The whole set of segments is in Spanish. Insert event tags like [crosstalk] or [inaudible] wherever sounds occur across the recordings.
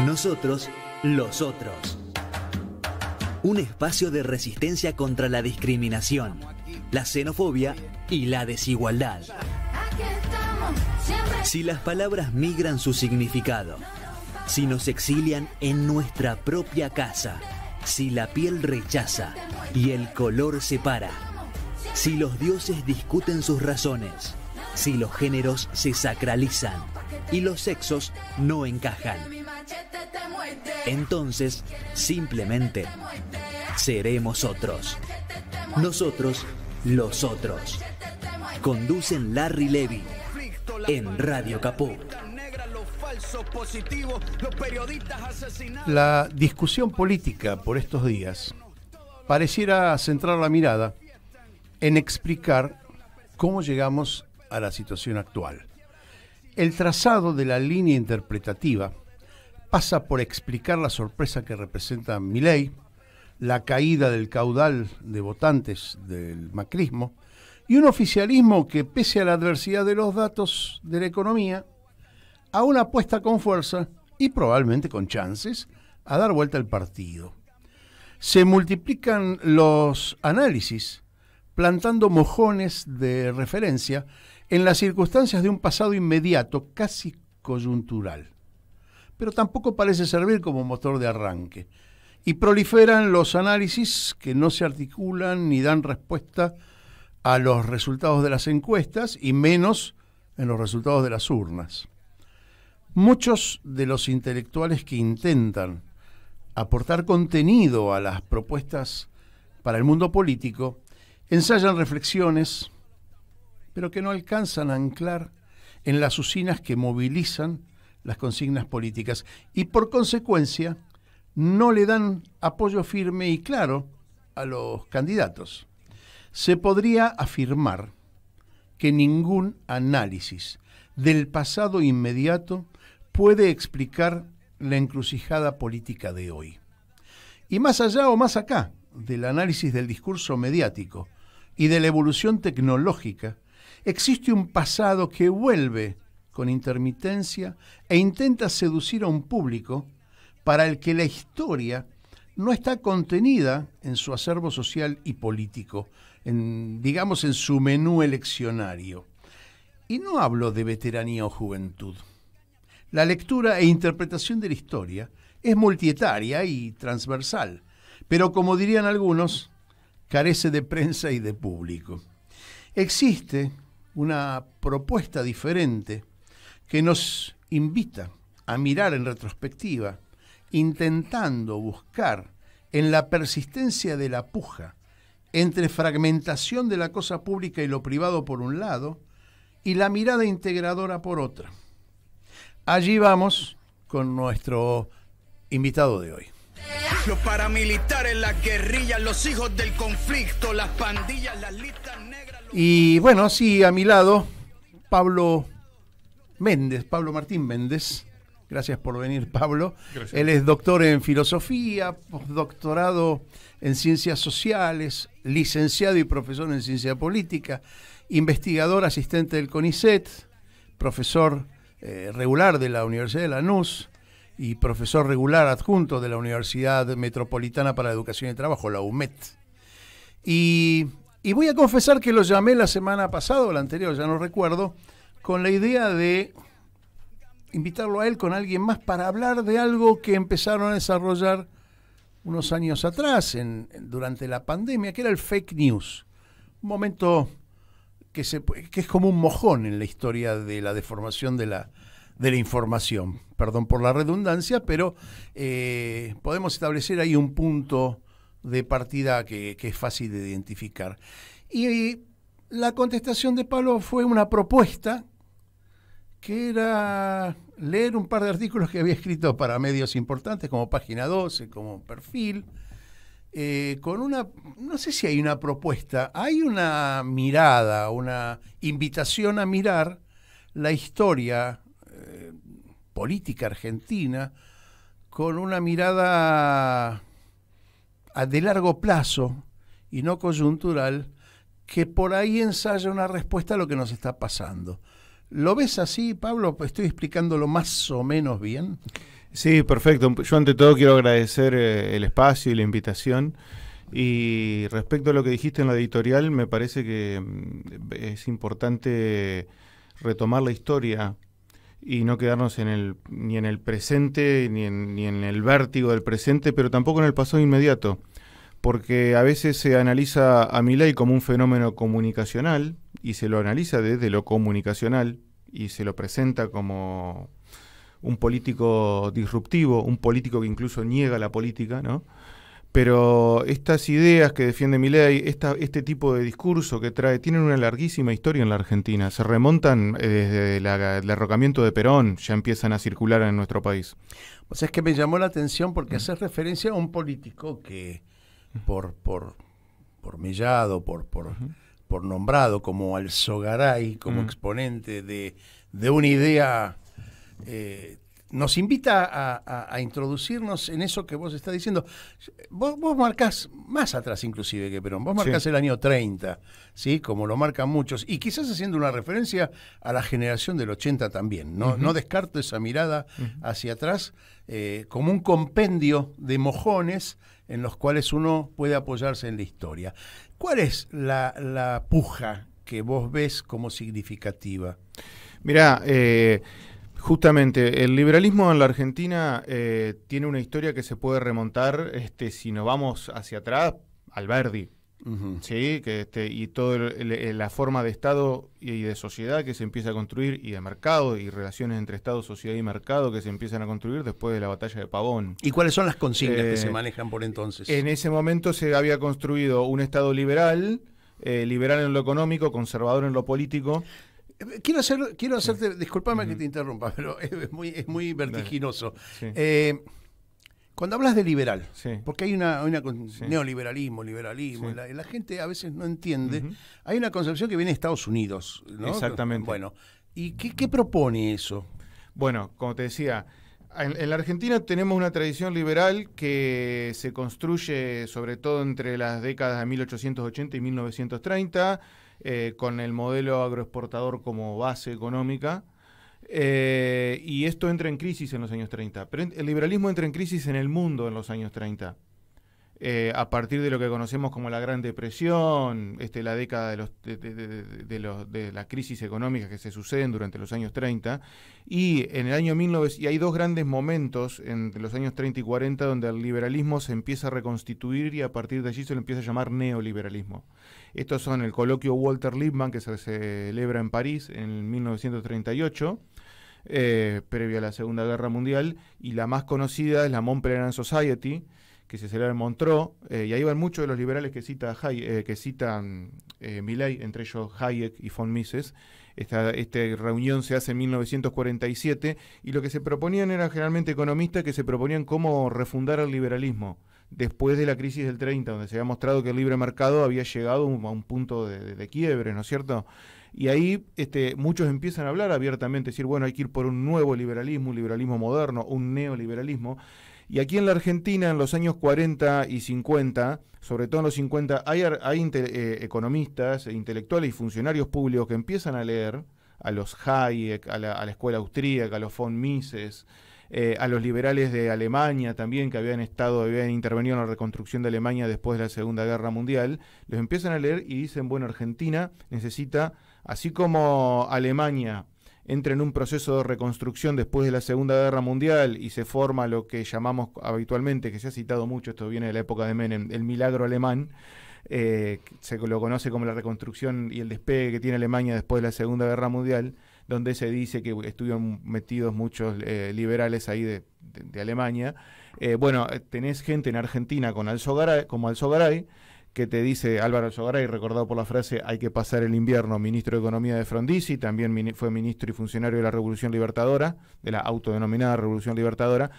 Nosotros, los otros. Un espacio de resistencia contra la discriminación, la xenofobia y la desigualdad. Si las palabras migran su significado, si nos exilian en nuestra propia casa, si la piel rechaza y el color separa, si los dioses discuten sus razones, si los géneros se sacralizan y los sexos no encajan. Entonces, simplemente, seremos otros. Nosotros, los otros. Conducen Larry Levy en Radio Capó. La discusión política por estos días pareciera centrar la mirada en explicar cómo llegamos a la situación actual. El trazado de la línea interpretativa pasa por explicar la sorpresa que representa Milei, la caída del caudal de votantes del macrismo y un oficialismo que, pese a la adversidad de los datos de la economía, aún apuesta con fuerza y probablemente con chances a dar vuelta al partido. Se multiplican los análisis plantando mojones de referencia en las circunstancias de un pasado inmediato, casi coyuntural pero tampoco parece servir como motor de arranque. Y proliferan los análisis que no se articulan ni dan respuesta a los resultados de las encuestas y menos en los resultados de las urnas. Muchos de los intelectuales que intentan aportar contenido a las propuestas para el mundo político ensayan reflexiones, pero que no alcanzan a anclar en las usinas que movilizan las consignas políticas y por consecuencia no le dan apoyo firme y claro a los candidatos. Se podría afirmar que ningún análisis del pasado inmediato puede explicar la encrucijada política de hoy. Y más allá o más acá del análisis del discurso mediático y de la evolución tecnológica, existe un pasado que vuelve con intermitencia e intenta seducir a un público para el que la historia no está contenida en su acervo social y político, digamos en su menú eleccionario. Y no hablo de veteranía o juventud. La lectura e interpretación de la historia es multietaria y transversal, pero como dirían algunos, carece de prensa y de público. Existe una propuesta diferente que nos invita a mirar en retrospectiva, intentando buscar en la persistencia de la puja entre fragmentación de la cosa pública y lo privado por un lado, y la mirada integradora por otra. Allí vamos con nuestro invitado de hoy. Los paramilitares, las guerrillas, los hijos del conflicto, las pandillas, las listas negras. Y bueno, sí, a mi lado, Pablo Méndez, Pablo Martín Méndez. Gracias por venir, Pablo. Él es doctor en filosofía, doctorado en ciencias sociales, licenciado y profesor en ciencia política, investigador asistente del CONICET, profesor eh, regular de la Universidad de Lanús y profesor regular adjunto de la Universidad Metropolitana para la Educación y Trabajo, la UMET. Y, y voy a confesar que lo llamé la semana pasada o la anterior, ya no recuerdo, con la idea de invitarlo a él con alguien más para hablar de algo que empezaron a desarrollar unos años atrás, en, durante la pandemia, que era el fake news. Un momento que, se, que es como un mojón en la historia de la deformación de la, de la información. Perdón por la redundancia, pero eh, podemos establecer ahí un punto de partida que, es fácil de identificar. Y, y la contestación de Pablo fue una propuesta que era leer un par de artículos que había escrito para medios importantes, como Página 12, como Perfil, eh, con una, no sé si hay una propuesta, hay una mirada, una invitación a mirar la historia eh, política argentina con una mirada de largo plazo y no coyuntural, que por ahí ensaya una respuesta a lo que nos está pasando. ¿Lo ves así, Pablo? ¿Estoy explicándolo más o menos bien? Sí, perfecto. Yo ante todo quiero agradecer eh, el espacio y la invitación. Y respecto a lo que dijiste en la editorial, me parece que mm, es importante retomar la historia y no quedarnos en el, ni en el presente, ni en, el vértigo del presente, pero tampoco en el pasado inmediato. Porque a veces se analiza a Milay como un fenómeno comunicacional, y se lo analiza desde lo comunicacional y se lo presenta como un político disruptivo, un político que incluso niega la política, ¿no? Pero estas ideas que defiende Milei, este tipo de discurso que trae, tienen una larguísima historia en la Argentina. Se remontan eh, desde el derrocamiento de Perón, ya empiezan a circular en nuestro país. Pues es que me llamó la atención porque mm. hace referencia a un político que por, por, por Mellado, por, por por nombrado como al Alzogaray, como mm. exponente de, de, una idea eh, nos invita a, introducirnos en eso que vos estás diciendo. Vos, marcas marcás más atrás inclusive que Perón, vos marcás el año 30, ¿sí? como lo marcan muchos, y quizás haciendo una referencia a la generación del 80 también. No, descarto esa mirada hacia atrás eh, como un compendio de mojones en los cuales uno puede apoyarse en la historia. ¿Cuál es la, puja que vos ves como significativa? Mirá, eh, Justamente, el liberalismo en la Argentina eh, tiene una historia que se puede remontar, este, si nos vamos hacia atrás, al Verdi, ¿sí? que, este, y toda eh, la forma de Estado y, de sociedad que se empieza a construir, y de mercado, y relaciones entre Estado, sociedad y mercado que se empiezan a construir después de la batalla de Pavón. ¿Y cuáles son las consignas que se eh, manejan por entonces? En ese momento se había construido un Estado liberal, liberal en lo económico, conservador en lo político. Quiero, hacerte, disculpame que te interrumpa, pero [laughs] es muy, es muy vertiginoso. Eh, cuando hablas de liberal, porque hay una, neoliberalismo, liberalismo, la, gente a veces no entiende, hay una concepción que viene de Estados Unidos, Exactamente. Bueno, ¿y qué, propone eso? Bueno, como te decía, en, en, la Argentina tenemos una tradición liberal que se construye sobre todo entre las décadas de 1880 y 1930 eh, con el modelo agroexportador como base económica. Eh, y esto entra en crisis en los años 30. Pero el liberalismo entra en crisis en el mundo en los años 30. Eh, a partir de lo que conocemos como la Gran Depresión, este, la década de, los, de, las crisis económicas que se suceden durante los años 30, y en el año y hay dos grandes momentos entre los años 30 y 40 donde el liberalismo se empieza a reconstituir y a partir de allí se lo empieza a llamar neoliberalismo. Estos son el coloquio Walter Lippmann que se celebra en París en 1938. Eh, previa a la Segunda Guerra Mundial, y la más conocida es la Montpellier Society, que se celebra en Montreux, eh, y ahí van muchos de los liberales que cita eh, que citan eh, Milley, entre ellos Hayek y von Mises. Esta, esta, reunión se hace en 1947, y lo que se proponían era generalmente economistas que se proponían cómo refundar el liberalismo después de la crisis del 30, donde se había mostrado que el libre mercado había llegado a un punto de, quiebre, ¿no es cierto? Y ahí este, muchos empiezan a hablar abiertamente, decir, bueno, hay que ir por un nuevo liberalismo, un liberalismo moderno, un neoliberalismo. Y aquí en la Argentina, en los años 40 y 50, sobre todo en los 50, hay, eh, economistas, e intelectuales y funcionarios públicos que empiezan a leer a los Hayek, a la, a la escuela austríaca, a los von Mises, eh, a los liberales de Alemania también, que habían estado, habían intervenido en la reconstrucción de Alemania después de la Segunda Guerra Mundial, los empiezan a leer y dicen, bueno, Argentina necesita, así como Alemania entra en un proceso de reconstrucción después de la Segunda Guerra Mundial y se forma lo que llamamos habitualmente, que se ha citado mucho, esto viene de la época de Menem, el milagro alemán, eh, se lo conoce como la reconstrucción y el despegue que tiene Alemania después de la Segunda Guerra Mundial donde se dice que estuvieron metidos muchos eh, liberales ahí de, Alemania. Eh, bueno, eh, tenés gente en Argentina con Alzogaray, como Alzogaray, que te dice Álvaro Alzogaray, recordado por la frase hay que pasar el invierno, ministro de Economía de Frondizi, también fue ministro y funcionario de la Revolución Libertadora, de la autodenominada Revolución Libertadora.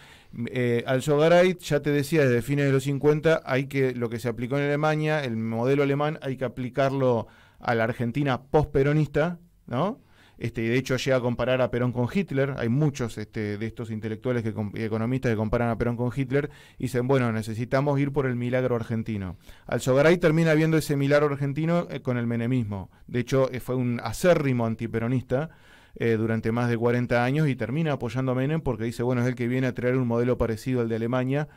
Eh, Alzogaray ya te decía desde fines de los 50 hay que lo que se aplicó en Alemania, el modelo alemán hay que aplicarlo a la Argentina post peronista ¿no? Este, de hecho, llega a comparar a Perón con Hitler. Hay muchos este, de estos intelectuales que, y economistas que comparan a Perón con Hitler y dicen, bueno, necesitamos ir por el milagro argentino. al Alzogaray termina viendo ese milagro argentino eh, con el menemismo. De hecho, eh, fue un acérrimo antiperonista. Eh, durante más de 40 años y termina apoyando a Menem porque dice, bueno, es el que viene a traer un modelo parecido al de Alemania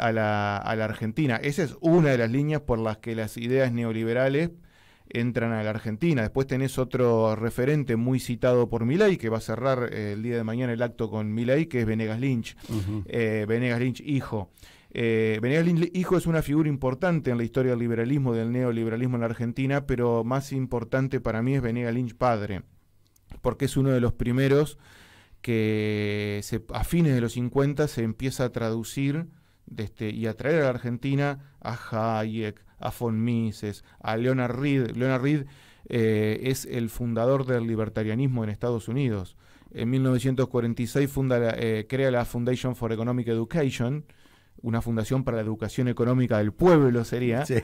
a, la, Argentina. Esa es una de las líneas por las que las ideas neoliberales entran a la Argentina. Después tenés otro referente muy citado por Milay que va a cerrar eh, el día de mañana el acto con Milay, que es Venegas Lynch. Eh, Venegas Lynch, hijo. Eh, Venegas Lynch, hijo, es una figura importante en la historia del liberalismo, del neoliberalismo en la Argentina, pero más importante para mí es Venegas Lynch padre, porque es uno de los primeros que a fines de los 50 se empieza a traducir este, y a traer a la Argentina a Hayek, a von Mises, a Leonard Reed. Leonard Reed eh, es el fundador del libertarianismo en Estados Unidos. En 1946 eh, crea la Foundation for Economic Education, una fundación para la educación económica del pueblo sería. Sí.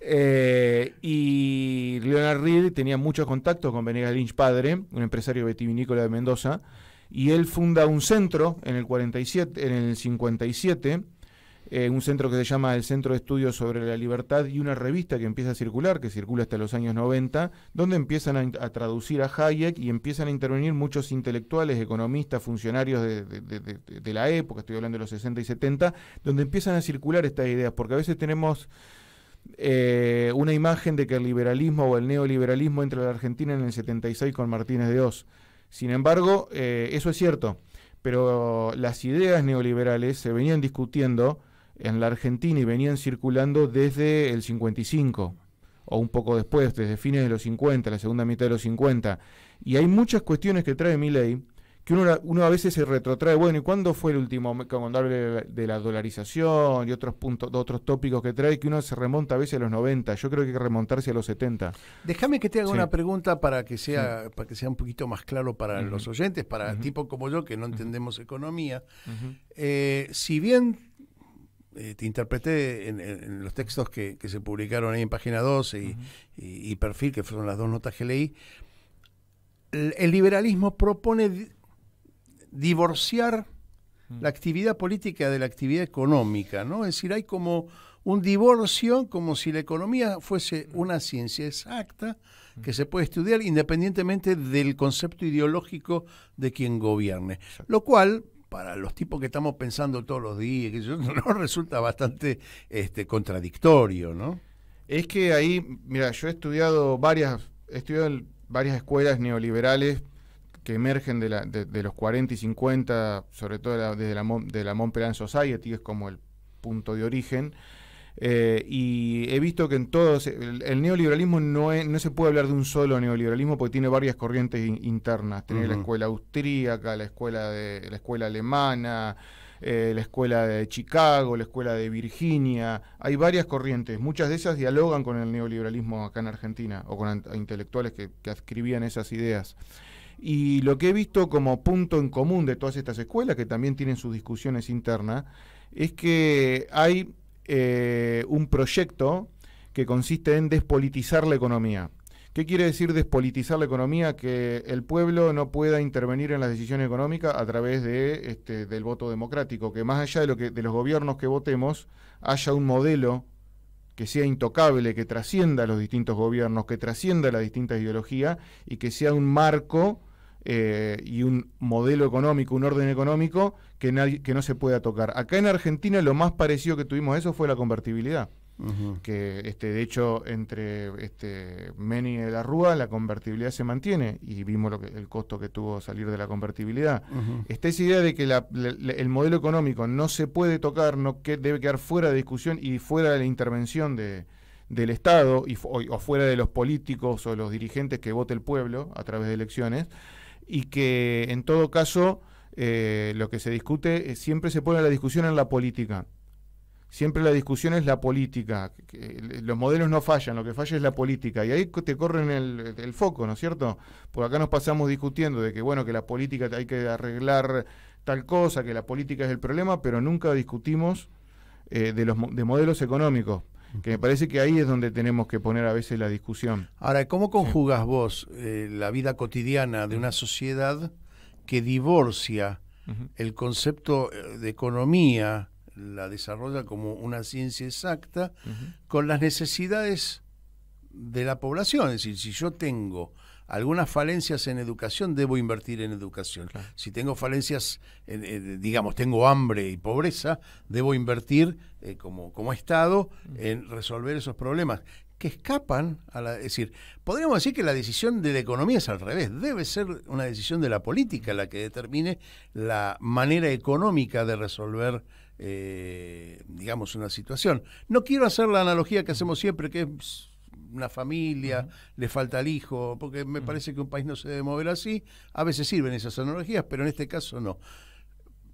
Eh, y Leonard Reed tenía muchos contactos con Venegas Lynch padre, un empresario vitivinícola de Mendoza, y él funda un centro en el 47, en el 57 eh, un centro que se llama el Centro de Estudios sobre la Libertad y una revista que empieza a circular, que circula hasta los años 90, donde empiezan a, traducir a Hayek y empiezan a intervenir muchos intelectuales, economistas, funcionarios de, la época, estoy hablando de los 60 y 70, donde empiezan a circular estas ideas, porque a veces tenemos... Eh, una imagen de que el liberalismo o el neoliberalismo entra a la Argentina en el 76 con Martínez de Oz. Sin embargo, eh, eso es cierto, pero las ideas neoliberales se venían discutiendo en la Argentina y venían circulando desde el 55 o un poco después, desde fines de los 50, la segunda mitad de los 50. Y hay muchas cuestiones que trae mi ley que uno, a veces se retrotrae, bueno, ¿y cuándo fue el último cuando de, la dolarización y otros puntos, otros tópicos que trae, que uno se remonta a veces a los 90? Yo creo que hay que remontarse a los 70. Déjame que te haga una pregunta para que sea para que sea un poquito más claro para los oyentes, para tipos como yo que no entendemos economía. Eh, si bien eh, te interpreté en, los textos que, se publicaron ahí en Página 12 y, Perfil, que fueron las dos notas que leí, el, liberalismo propone divorciar la actividad política de la actividad económica, ¿no? Es decir, hay como un divorcio, como si la economía fuese una ciencia exacta que se puede estudiar independientemente del concepto ideológico de quien gobierne, lo cual para los tipos que estamos pensando todos los días, que [laughs] resulta bastante este, contradictorio, ¿no? Es que ahí, mira, yo he estudiado varias, estudiado varias escuelas neoliberales que emergen de, la, de, los 40 y 50, sobre todo desde la, de la Montpellier Society, es como el punto de origen, eh, y he visto que en todos, el, neoliberalismo no, no se puede hablar de un solo neoliberalismo porque tiene varias corrientes internas. Tiene la escuela austríaca, la escuela, de, la escuela alemana, eh, la escuela de Chicago, la escuela de Virginia. Hay varias corrientes. Muchas de esas dialogan con el neoliberalismo acá en Argentina o con intelectuales que, que adscribían esas ideas. Y lo que he visto como punto en común de todas estas escuelas, que también tienen sus discusiones internas, es que hay eh, un proyecto que consiste en despolitizar la economía. ¿Qué quiere decir despolitizar la economía? Que el pueblo no pueda intervenir en las decisiones económicas a través de, este, del voto democrático, que más allá de, lo que, de los gobiernos que votemos, haya un modelo que sea intocable, que trascienda a los distintos gobiernos, que trascienda a las distintas ideologías y que sea un marco eh, y un modelo económico, un orden económico que, nadie, que no se pueda tocar. Acá en Argentina lo más parecido que tuvimos a eso fue la convertibilidad. que este, de hecho entre este, Meni y la Rúa la convertibilidad se mantiene y vimos lo que, el costo que tuvo salir de la convertibilidad. Esta idea de que el modelo económico no se puede tocar, no que debe quedar fuera de discusión y fuera de la intervención de, del Estado y, o, fuera de los políticos o los dirigentes que vote el pueblo a través de elecciones y que en todo caso eh, lo que se discute eh, siempre se pone la discusión en la política. Siempre la discusión es la política. Los modelos no fallan, lo que falla es la política. Y ahí te corren el, foco, ¿no es cierto? Por acá nos pasamos discutiendo de que, bueno, que la política hay que arreglar tal cosa, que la política es el problema, pero nunca discutimos eh, de los de modelos económicos que me parece que ahí es donde tenemos que poner a veces la discusión. Ahora, ¿cómo conjugas vos eh, la vida cotidiana de una sociedad que divorcia el concepto eh, de economía, la desarrolla como una ciencia exacta, con las necesidades de la población? Es decir, si yo tengo algunas falencias en educación, debo invertir en educación. Si tengo falencias, eh, digamos, tengo hambre y pobreza, debo invertir eh, como, como Estado mm. en resolver esos problemas que escapan a la... Es decir, podríamos decir que la decisión de la economía es al revés. Debe ser una decisión de la política la que determine la manera económica de resolver, eh, digamos, una situación. No quiero hacer la analogía que hacemos siempre, que es una familia, le falta el hijo, porque me parece que un país no se debe mover así. A veces sirven esas analogías, pero en este caso no.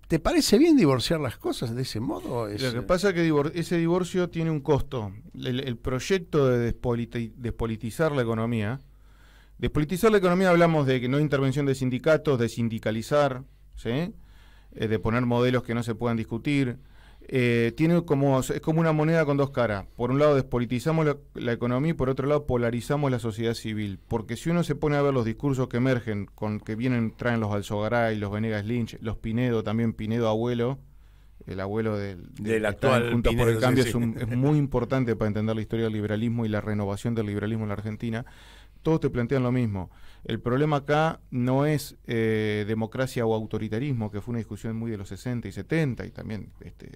¿Te parece bien divorciar las cosas de ese modo? Lo que eh, pasa es que ese divorcio tiene un costo. El, proyecto de despolitizar la economía. Despolitizar la economía hablamos de que no intervención de sindicatos, de sindicalizar, ¿sí? Eh, de poner modelos que no se puedan discutir, eh, tiene como, es como una moneda con dos caras. Por un lado despolitizamos la, economía y por otro lado polarizamos la sociedad civil. Porque si uno se pone a ver los discursos que emergen, con que vienen, traen los Alzogaray, los Venegas Lynch, los Pinedo, también Pinedo abuelo, el abuelo del, actual por el Cambio, Es, es muy importante para entender la historia del liberalismo y la renovación del liberalismo en la Argentina, todos te plantean lo mismo. El problema acá no es eh, democracia o autoritarismo, que fue una discusión muy de los 60 y 70 y también este,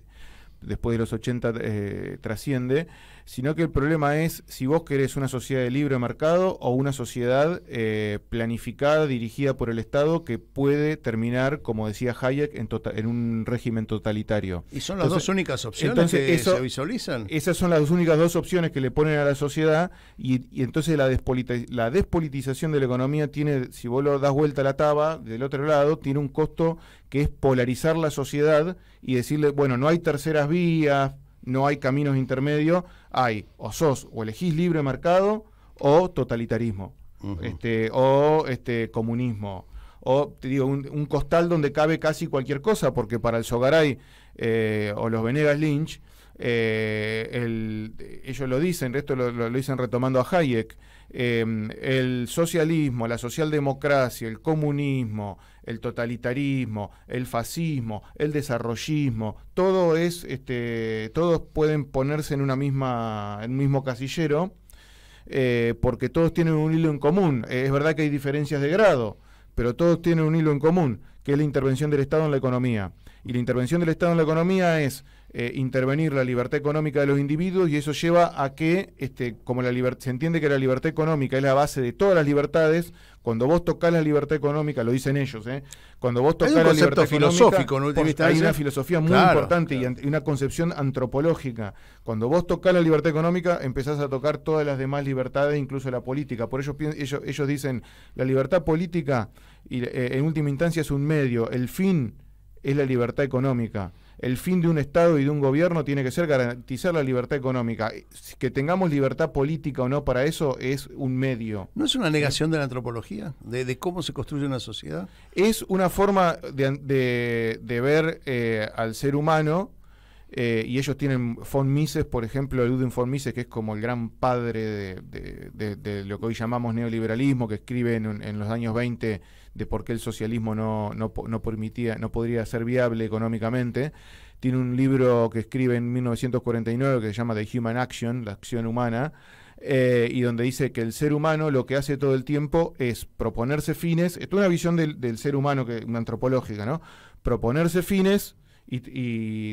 después de los 80 eh, trasciende, sino que el problema es si vos querés una sociedad de libre mercado o una sociedad eh, planificada, dirigida por el Estado, que puede terminar, como decía Hayek, en, tota-, en un régimen totalitario. ¿Y son las dos únicas opciones que se visualizan? Esas son las únicas dos opciones que le ponen a la sociedad y, entonces la, despolitización de la economía tiene, si vos lo das vuelta a la taba del otro lado, tiene un costo que es polarizar la sociedad y decirle, bueno, no hay terceras vías, no hay caminos intermedios, hay o sos o elegís libre mercado o totalitarismo, este, o este, comunismo, o te digo, un, costal donde cabe casi cualquier cosa, porque para el Sogaray eh, o los Venegas Lynch, eh, el, ellos lo dicen, esto lo, lo, dicen retomando a Hayek, em, el socialismo, la socialdemocracia, el comunismo, el totalitarismo, el fascismo, el desarrollismo, todo es, este, todos pueden ponerse en una misma, en un mismo casillero, eh, porque todos tienen un hilo en común. Eh, es verdad que hay diferencias de grado, pero todos tienen un hilo en común, que es la intervención del Estado en la economía. Y la intervención del Estado en la economía es eh, intervenir la libertad económica de los individuos y eso lleva a que, este, como la se entiende que la libertad económica es la base de todas las libertades, cuando vos tocas la libertad económica, lo dicen ellos, ¿eh? cuando vos tocas la libertad filosófico, ¿no? hay una filosofía muy importante Y, una concepción antropológica. Cuando vos tocas la libertad económica, empezás a tocar todas las demás libertades, incluso la política. Por eso ellos, ellos dicen, la libertad política y, eh, en última instancia es un medio, el fin es la libertad económica el fin de un Estado y de un gobierno tiene que ser garantizar la libertad económica. Que tengamos libertad política o no para eso es un medio. ¿No es una negación de la antropología? ¿De, cómo se construye una sociedad? Es una forma de, ver eh, al ser humano eh, y ellos tienen Von Mises, por ejemplo, Ludwig von Mises, que es como el gran padre de, lo que hoy llamamos neoliberalismo, que escribe en, los años 20 de por qué el socialismo no, permitía, no podría ser viable económicamente. Tiene un libro que escribe en 1949 que se llama The Human Action, la acción humana, eh, y donde dice que el ser humano lo que hace todo el tiempo es proponerse fines, es una visión del, ser humano que, una antropológica, ¿no? Proponerse fines y,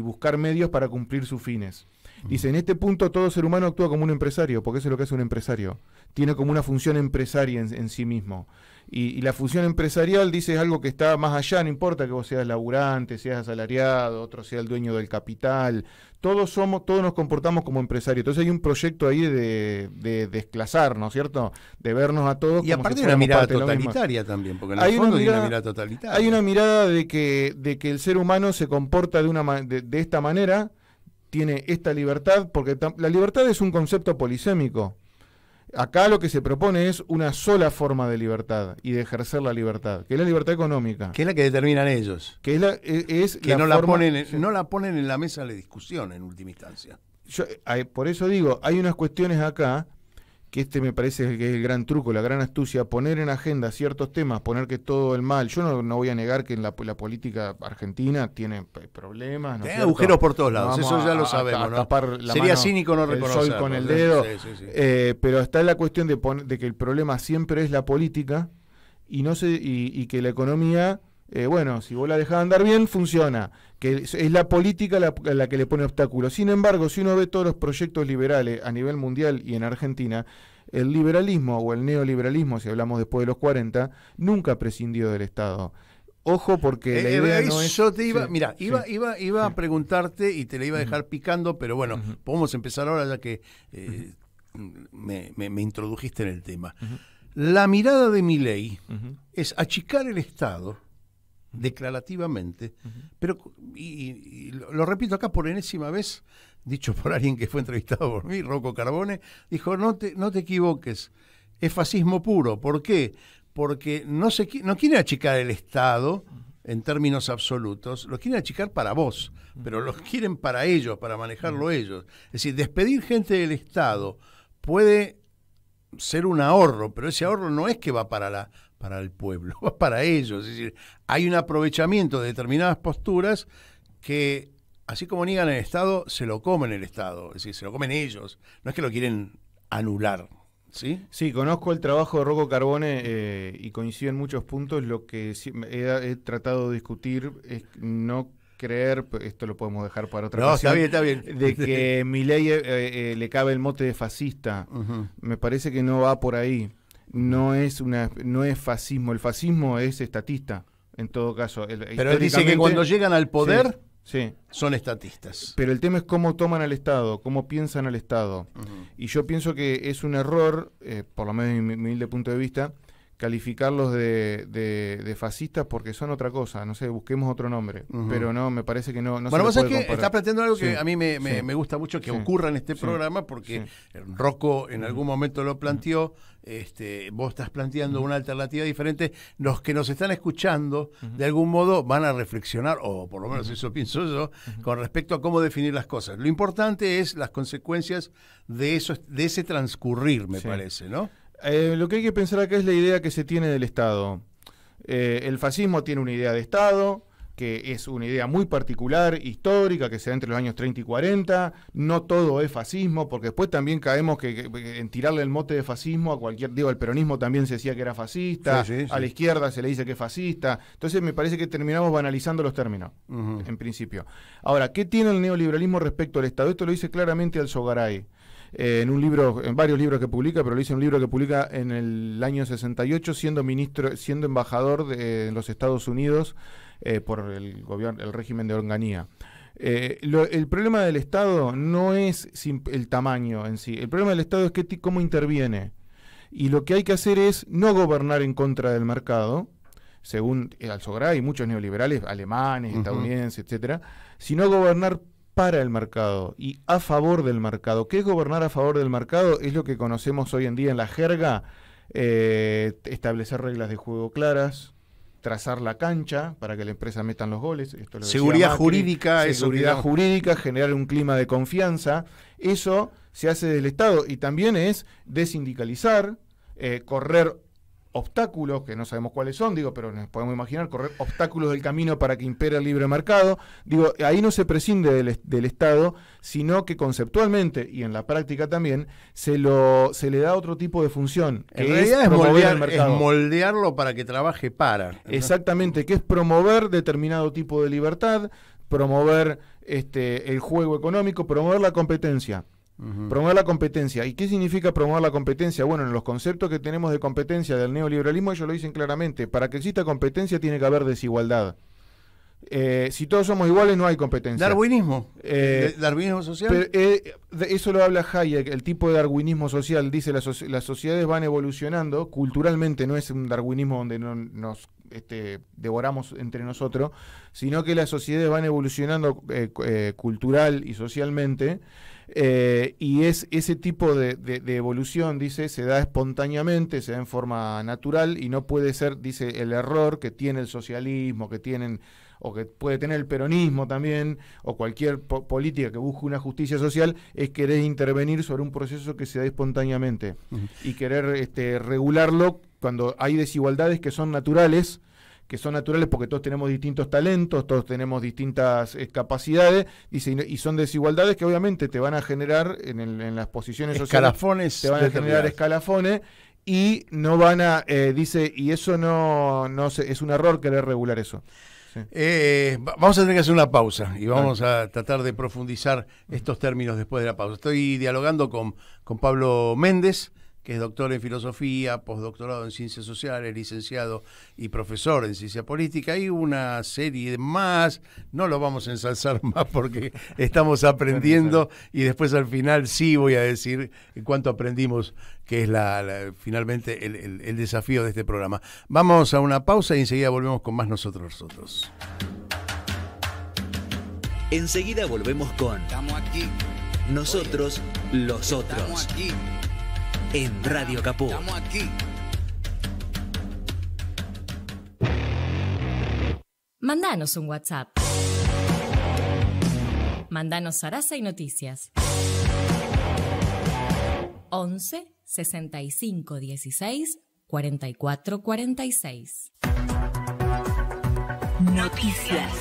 buscar medios para cumplir sus fines. Dice, en este punto todo ser humano actúa como un empresario, porque eso es lo que hace un empresario. Tiene como una función empresaria en, sí mismo. Y, la función empresarial, dice, es algo que está más allá, no importa que vos seas laburante, seas asalariado, otro sea el dueño del capital. Todos somos, todos nos comportamos como empresarios. Entonces hay un proyecto ahí de, desclasar, ¿no es cierto? De vernos a todos. Y aparte hay una mirada totalitaria también, porque en hay el fondo una mirada, hay una mirada totalitaria. Hay una mirada de que, de que el ser humano se comporta de, una, de esta manera tiene esta libertad, porque la libertad es un concepto polisémico. Acá lo que se propone es una sola forma de libertad y de ejercer la libertad, que es la libertad económica. Que es la que determinan ellos. Que es e-, que no, la ponen en, no la ponen en la mesa de discusión en última instancia. Yo, eh, por eso digo, hay unas cuestiones acá que este me parece que es el gran truco, la gran astucia, poner en agenda ciertos temas, poner que todo el mal, yo no, voy a negar que en la, política argentina tiene problemas. ¿no tiene agujeros por todos lados, eso ya lo sabemos. Sería cínico no reconocerlo. con el dedo, eh, pero está la cuestión de, que el problema siempre es la política y, no se, y que la economía eh, bueno, si vos la dejás andar bien, funciona. Que es, la política la, que le pone obstáculos. Sin embargo, si uno ve todos los proyectos liberales a nivel mundial y en Argentina, el liberalismo o el neoliberalismo, si hablamos después de los 40, nunca prescindió del Estado. Ojo porque eh, la eh, idea no Yo te iba, mira, iba, iba, iba a preguntarte y te la iba a dejar picando, pero bueno, podemos empezar ahora ya que me, me, introdujiste en el tema. La mirada de mi ley es achicar el Estado declarativamente, pero y, lo, repito acá por enésima vez, [laughs] dicho por alguien que fue entrevistado por mí, Rocco Carbone, dijo, no te, no te equivoques, es fascismo puro. ¿Por qué? Porque no, se, no quiere achicar el Estado en términos absolutos, lo quieren achicar para vos, pero lo quieren para ellos, para manejarlo ellos. Es decir, despedir gente del Estado puede ser un ahorro, pero ese ahorro no es que va para la para el pueblo, [laughs] para ellos. Es decir, hay un aprovechamiento de determinadas posturas que, así como niegan el Estado, se lo comen el Estado, es decir, se lo comen ellos. No es que lo quieren anular. ¿Sí? sí, conozco el trabajo de Rocco Carbone eh, y coincido en muchos puntos. Lo que he, tratado de discutir es no creer, esto lo podemos dejar para otra no, está bien, está bien. de que [laughs] mi ley eh, eh, le cabe el mote de fascista. Me parece que no va por ahí no es una no es fascismo, el fascismo es estatista en todo caso. pero él dice que cuando llegan al poder son estatistas. Pero el tema es cómo toman al Estado, cómo piensan al Estado. Y yo pienso que es un error, eh, por lo menos desde mi humilde punto de vista, calificarlos de, de, fascistas porque son otra cosa, no sé, busquemos otro nombre, pero no, me parece que no... bueno, vos que estás planteando algo que a mí me, me, gusta mucho que ocurra en este programa porque Rocco en algún momento lo planteó, este, vos estás planteando una alternativa diferente, los que nos están escuchando de algún modo van a reflexionar, o por lo menos eso pienso yo, con respecto a cómo definir las cosas. Lo importante es las consecuencias de, eso, de ese transcurrir, me parece, ¿no? Eh, lo que hay que pensar acá es la idea que se tiene del Estado. Eh, el fascismo tiene una idea de Estado, que es una idea muy particular, histórica, que se da entre los años 30 y 40. No todo es fascismo, porque después también caemos que, en tirarle el mote de fascismo a cualquier, digo, el peronismo también se decía que era fascista, a la izquierda se le dice que es fascista. Entonces me parece que terminamos banalizando los términos, en principio. Ahora, ¿qué tiene el neoliberalismo respecto al Estado? Esto lo dice claramente al Sogaray. Eh, en un libro, en varios libros que publica, pero lo hice en un libro que publica en el año 68, siendo ministro, siendo embajador de, los Estados Unidos eh, por el gobierno, el régimen de Onganía. Eh, el problema del Estado no es el tamaño en sí, el problema del Estado es que cómo interviene. Y lo que hay que hacer es no gobernar en contra del mercado, según Alzogray y muchos neoliberales alemanes, estadounidenses, etcétera, sino gobernar para el mercado y a favor del mercado. ¿Qué es gobernar a favor del mercado? Es lo que conocemos hoy en día en la jerga, eh, establecer reglas de juego claras, trazar la cancha para que la empresa metan los goles. seguridad jurídica. Seguridad jurídica, generar un clima de confianza. Eso se hace del Estado y también es desindicalizar, eh, correr obstáculos, que no sabemos cuáles son, digo, pero nos podemos imaginar, correr obstáculos del camino para que impere el libre mercado. Digo, ahí no se prescinde del, Estado, sino que conceptualmente y en la práctica también se, lo, se le da otro tipo de función. Que en es, moldearlo para que trabaje para. Exactamente, que es promover determinado tipo de libertad, promover este, el juego económico, promover la competencia. Promover la competencia. ¿Y qué significa promover la competencia? Bueno, en los conceptos que tenemos de competencia del neoliberalismo, ellos lo dicen claramente. Para que exista competencia tiene que haber desigualdad. Eh, si todos somos iguales no hay competencia. Darwinismo. Eh, darwinismo social. Pero, eh, eso lo habla Hayek, el tipo de darwinismo social. Dice las, las sociedades van evolucionando culturalmente, no es un darwinismo donde nos este, devoramos entre nosotros, sino que las sociedades van evolucionando cultural y socialmente. Eh, y es ese tipo de, evolución, dice, se da espontáneamente, se da en forma natural y no puede ser, dice, el error que tiene el socialismo, que tienen o que puede tener el peronismo también, o cualquier política que busque una justicia social, es querer intervenir sobre un proceso que se da espontáneamente y querer este, regularlo cuando hay desigualdades que son naturales que son naturales porque todos tenemos distintos talentos, todos tenemos distintas eh, capacidades y, y, son desigualdades que obviamente te van a generar en, las posiciones escalafones sociales, te van a generar escalafones y no van a, eh, dice, y eso no, no es un error querer regular eso. Eh, vamos a tener que hacer una pausa y vamos a tratar de profundizar estos términos después de la pausa. Estoy dialogando con, con Pablo Méndez que es doctor en filosofía, postdoctorado en ciencias sociales, licenciado y profesor en ciencia política, y una serie más, no lo vamos a ensalzar [laughs] más porque estamos aprendiendo y después al final sí voy a decir cuánto aprendimos, que es la, finalmente el, desafío de este programa. Vamos a una pausa y enseguida volvemos con más nosotros nosotros. Enseguida volvemos con Estamos aquí. Nosotros los otros. Aquí en Radio Capó. aquí. Mandanos un WhatsApp. Mándanos Sarasa y Noticias. 11 65 16 44 46. Noticias.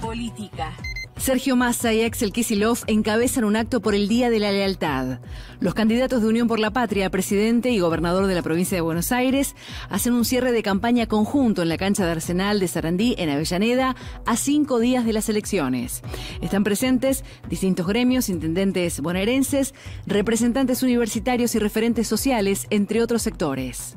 Política. Sergio Massa y Axel Kisilov encabezan un acto por el Día de la Lealtad. Los candidatos de Unión por la Patria, presidente y gobernador de la provincia de Buenos Aires, hacen un cierre de campaña conjunto en la cancha de Arsenal de Sarandí, en Avellaneda, a cinco días de las elecciones. Están presentes distintos gremios, intendentes bonaerenses, representantes universitarios y referentes sociales, entre otros sectores.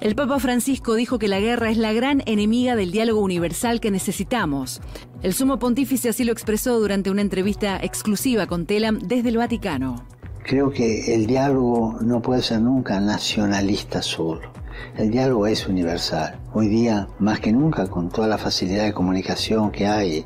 El Papa Francisco dijo que la guerra es la gran enemiga del diálogo universal que necesitamos. El sumo pontífice así lo expresó durante una entrevista exclusiva con Telam desde el Vaticano. Creo que el diálogo no puede ser nunca nacionalista solo. El diálogo es universal. Hoy día, más que nunca, con toda la facilidad de comunicación que hay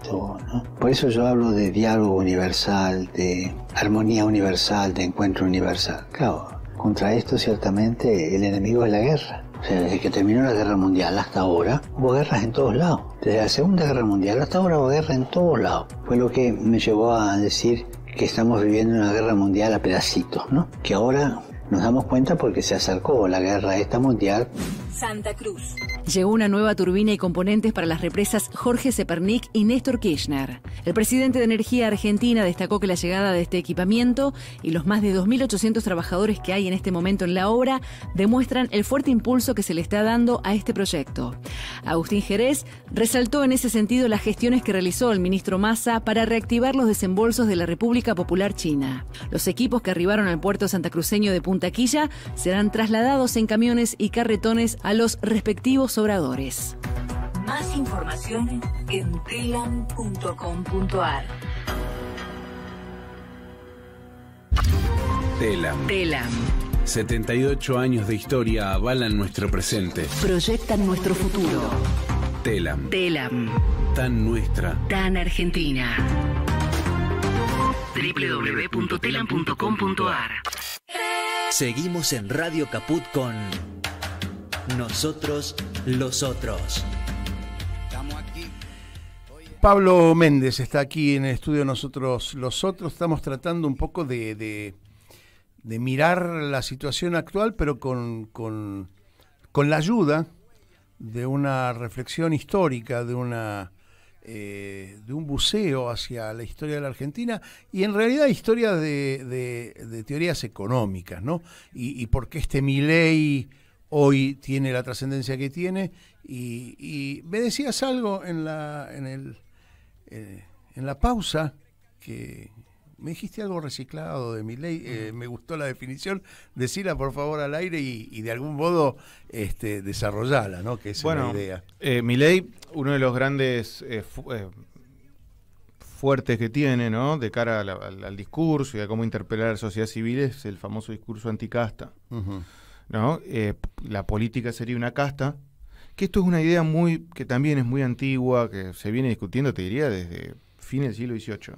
Por eso yo hablo de diálogo universal, de armonía universal, de encuentro universal. Claro, contra esto ciertamente el enemigo es la guerra desde que terminó la guerra mundial hasta ahora, hubo guerras en todos lados. Desde la Segunda Guerra Mundial hasta ahora hubo guerras en todos lados. Fue lo que me llevó a decir que estamos viviendo una guerra mundial a pedacitos, ¿no? Que ahora nos damos cuenta porque se acercó la guerra esta mundial. Santa Cruz. Llegó una nueva turbina y componentes para las represas Jorge Sepernik y Néstor Kirchner. El presidente de Energía Argentina destacó que la llegada de este equipamiento y los más de 2.800 trabajadores que hay en este momento en la obra demuestran el fuerte impulso que se le está dando a este proyecto. Agustín Jerez resaltó en ese sentido las gestiones que realizó el ministro Massa para reactivar los desembolsos de la República Popular China. Los equipos que arribaron al puerto santacruceño de Punta Quilla serán trasladados en camiones y carretones a los respectivos obradores. Más información en telam.com.ar. Telam. Telam. 78 años de historia avalan nuestro presente. Proyectan nuestro futuro. Telam. Telam. Tan nuestra. Tan argentina. www.telam.com.ar Seguimos en Radio Caput con Nosotros los otros. Pablo Méndez está aquí en el estudio Nosotros los Otros. Estamos tratando un poco de, mirar la situación actual, pero con, la ayuda de una reflexión histórica, de, una, eh, de un buceo hacia la historia de la Argentina y en realidad historia de, teorías económicas, ¿no? Y, y por qué este Milei hoy tiene la trascendencia que tiene. Y, me decías algo en la, en, el, eh, en la pausa que me dijiste algo reciclado de mi ley, eh, me gustó la definición, decila por favor al aire y, de algún modo este, desarrollala, ¿no? que es idea. Eh, mi ley, uno de los grandes eh, fuertes que tiene ¿no? de cara al, discurso y a cómo interpelar a la sociedad civil es el famoso discurso anticasta. ¿no? Eh, la política sería una casta, que esto es una idea muy que también es muy antigua, que se viene discutiendo, te diría, desde fines del siglo XVIII.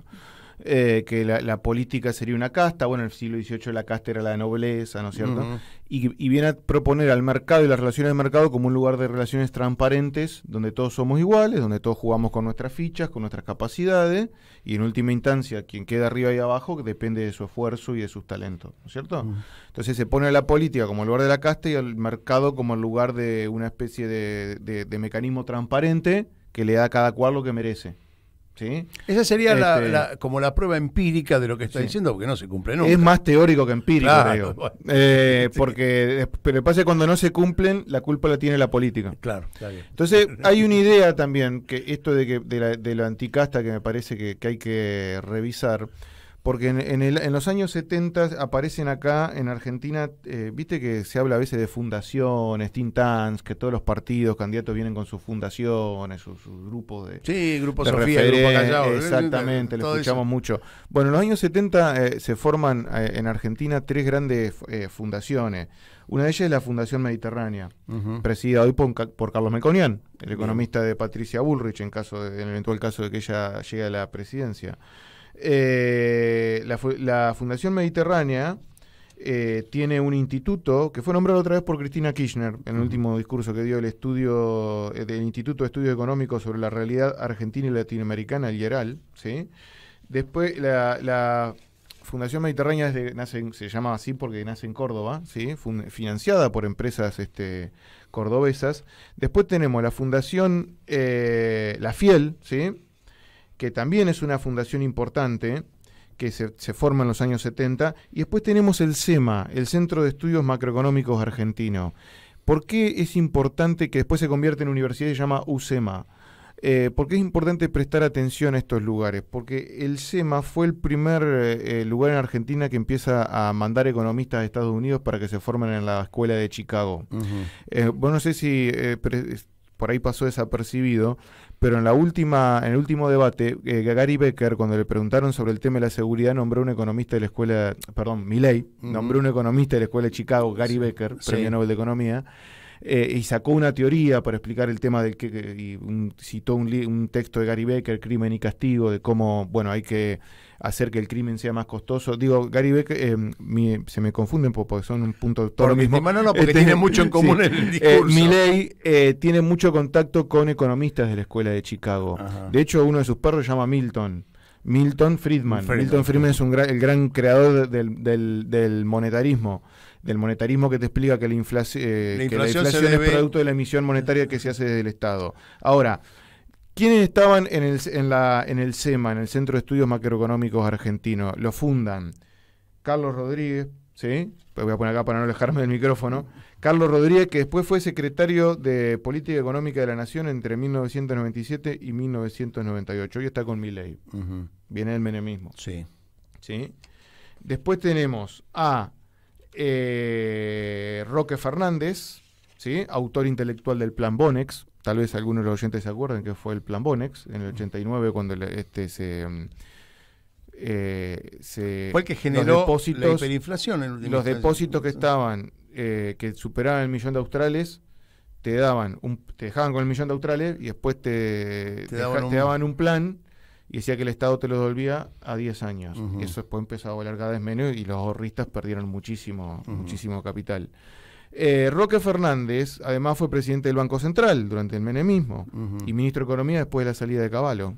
Eh, que la, política sería una casta, bueno, en el siglo XVIII la casta era la nobleza, ¿no es cierto? y, viene a proponer al mercado y las relaciones de mercado como un lugar de relaciones transparentes, donde todos somos iguales, donde todos jugamos con nuestras fichas, con nuestras capacidades, y en última instancia, quien queda arriba y abajo depende de su esfuerzo y de sus talentos, ¿no es cierto? Entonces se pone a la política como el lugar de la casta y al mercado como el lugar de una especie de mecanismo transparente que le da a cada cual lo que merece. Esa sería este, como la prueba empírica de lo que está diciendo, porque no se cumple Es más teórico que empírico, claro, [laughs] eh, Porque, pero pasa que cuando no se cumplen, la culpa la tiene la política. Claro, Entonces, hay una idea también, que esto de, que, la, anticasta que me parece que hay que revisar, porque en, los años 70 aparecen acá en Argentina, eh, viste que se habla a veces de fundaciones, tintans, que todos los partidos, candidatos vienen con sus fundaciones, sus, grupos de... Sí, grupos de Sofía, Grupo Callao. Eh, exactamente, lo escuchamos mucho. Bueno, en los años 70 eh, se forman en Argentina tres grandes fundaciones. Una de ellas es la Fundación Mediterránea, presidida hoy por, Carlos Melconian, el economista de Patricia Bullrich, en, caso de, en el eventual caso de que ella llegue a la presidencia. Eh, la, Fundación Mediterránea eh, tiene un instituto que fue nombrado otra vez por Cristina Kirchner en el último discurso que dio el estudio eh, del Instituto de Estudios Económicos sobre la Realidad Argentina y Latinoamericana, el IERAL. ¿sí? Después, la, Fundación Mediterránea se llama así porque nace en Córdoba, financiada por empresas este, cordobesas. Después tenemos la Fundación La Fiel, ¿sí? que también es una fundación importante, que se, forma en los años 70, y después tenemos el SEMA, el Centro de Estudios Macroeconómicos Argentino. ¿Por qué es importante que después se convierta en universidad y se llama UCEMA? Eh, ¿Por qué es importante prestar atención a estos lugares? Porque el SEMA fue el primer eh, lugar en Argentina que empieza a mandar economistas a Estados Unidos para que se formen en la escuela de Chicago. bueno, eh, no sé si por ahí pasó desapercibido, pero en, la última, en el último debate, eh, Gary Becker, cuando le preguntaron sobre el tema de la seguridad, nombró un economista de la escuela, perdón, Milley, nombró nombró un economista de la escuela de Chicago, Gary Becker, premio Nobel de Economía, eh, y sacó una teoría para explicar el tema del que, citó un, un, texto de Gary Becker, Crimen y Castigo, de cómo, bueno, hay que hacer que el crimen sea más costoso. Digo, Gary Beck, eh, se me confunden porque son un punto todo lo mismo. No, no, porque este, tiene mucho en [laughs] común el eh, discurso. Eh, tiene mucho contacto con economistas de la escuela de Chicago. De hecho, uno de sus perros se llama Milton. Milton Friedman. Milton Friedman es un el gran creador del, monetarismo del monetarismo que te explica que la, inflación, la inflación es producto de la emisión monetaria que se hace desde el Estado. Ahora, ¿Quiénes estaban en el, en el CEMA, en el Centro de Estudios Macroeconómicos Argentino? Lo fundan Carlos Rodríguez, ¿sí? Voy a poner acá para no alejarme del micrófono. Carlos Rodríguez, que después fue secretario de Política Económica de la Nación entre 1997 y 1998. Hoy está con Miley. Viene del menemismo. Sí. ¿Sí? Después tenemos a eh, Roque Fernández, ¿sí? autor intelectual del Plan Bonex, tal vez algunos de los oyentes se acuerden que fue el Plan Bonex en el 89 cuando este se, eh, que generó la hiperinflación los depósitos que estaban eh, que superaban el millón de australes te daban te dejaban con el millón de australes y después te, daban, un... plan y decía que el Estado te lo devolvía a 10 años. Eso después empezó a volar cada vez menos y los ahorristas perdieron muchísimo, muchísimo capital. Eh, Roque Fernández, además, fue presidente del Banco Central durante el menemismo y ministro de Economía después de la salida de Caballo.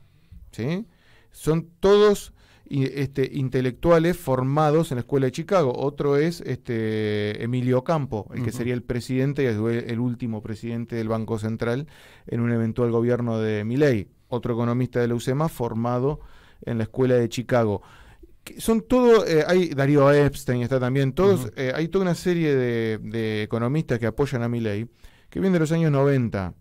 ¿sí? Son todos este, intelectuales formados en la Escuela de Chicago. Otro es este, Emilio Campo, el que sería el presidente y el último presidente del Banco Central en un eventual gobierno de Milley. Otro economista de la UCEMA formado en la Escuela de Chicago son todo, eh, hay Darío Epstein, está también, todos, eh, hay toda una serie de, economistas que apoyan a mi ley, que vienen de los años 90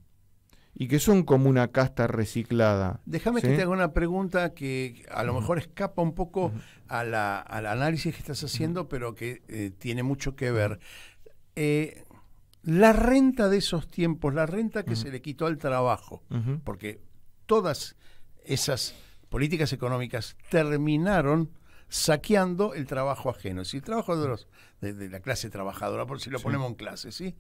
y que son como una casta reciclada. Déjame que te haga una pregunta que a lo mejor escapa un poco a la, al análisis que estás haciendo, pero que eh, tiene mucho que ver. la renta de esos tiempos, la renta que se le quitó al trabajo, porque todas esas políticas económicas terminaron saqueando el trabajo ajeno. decir, el trabajo de, mm. los, de, la clase trabajadora, por si lo ponemos en clase, ¿sí?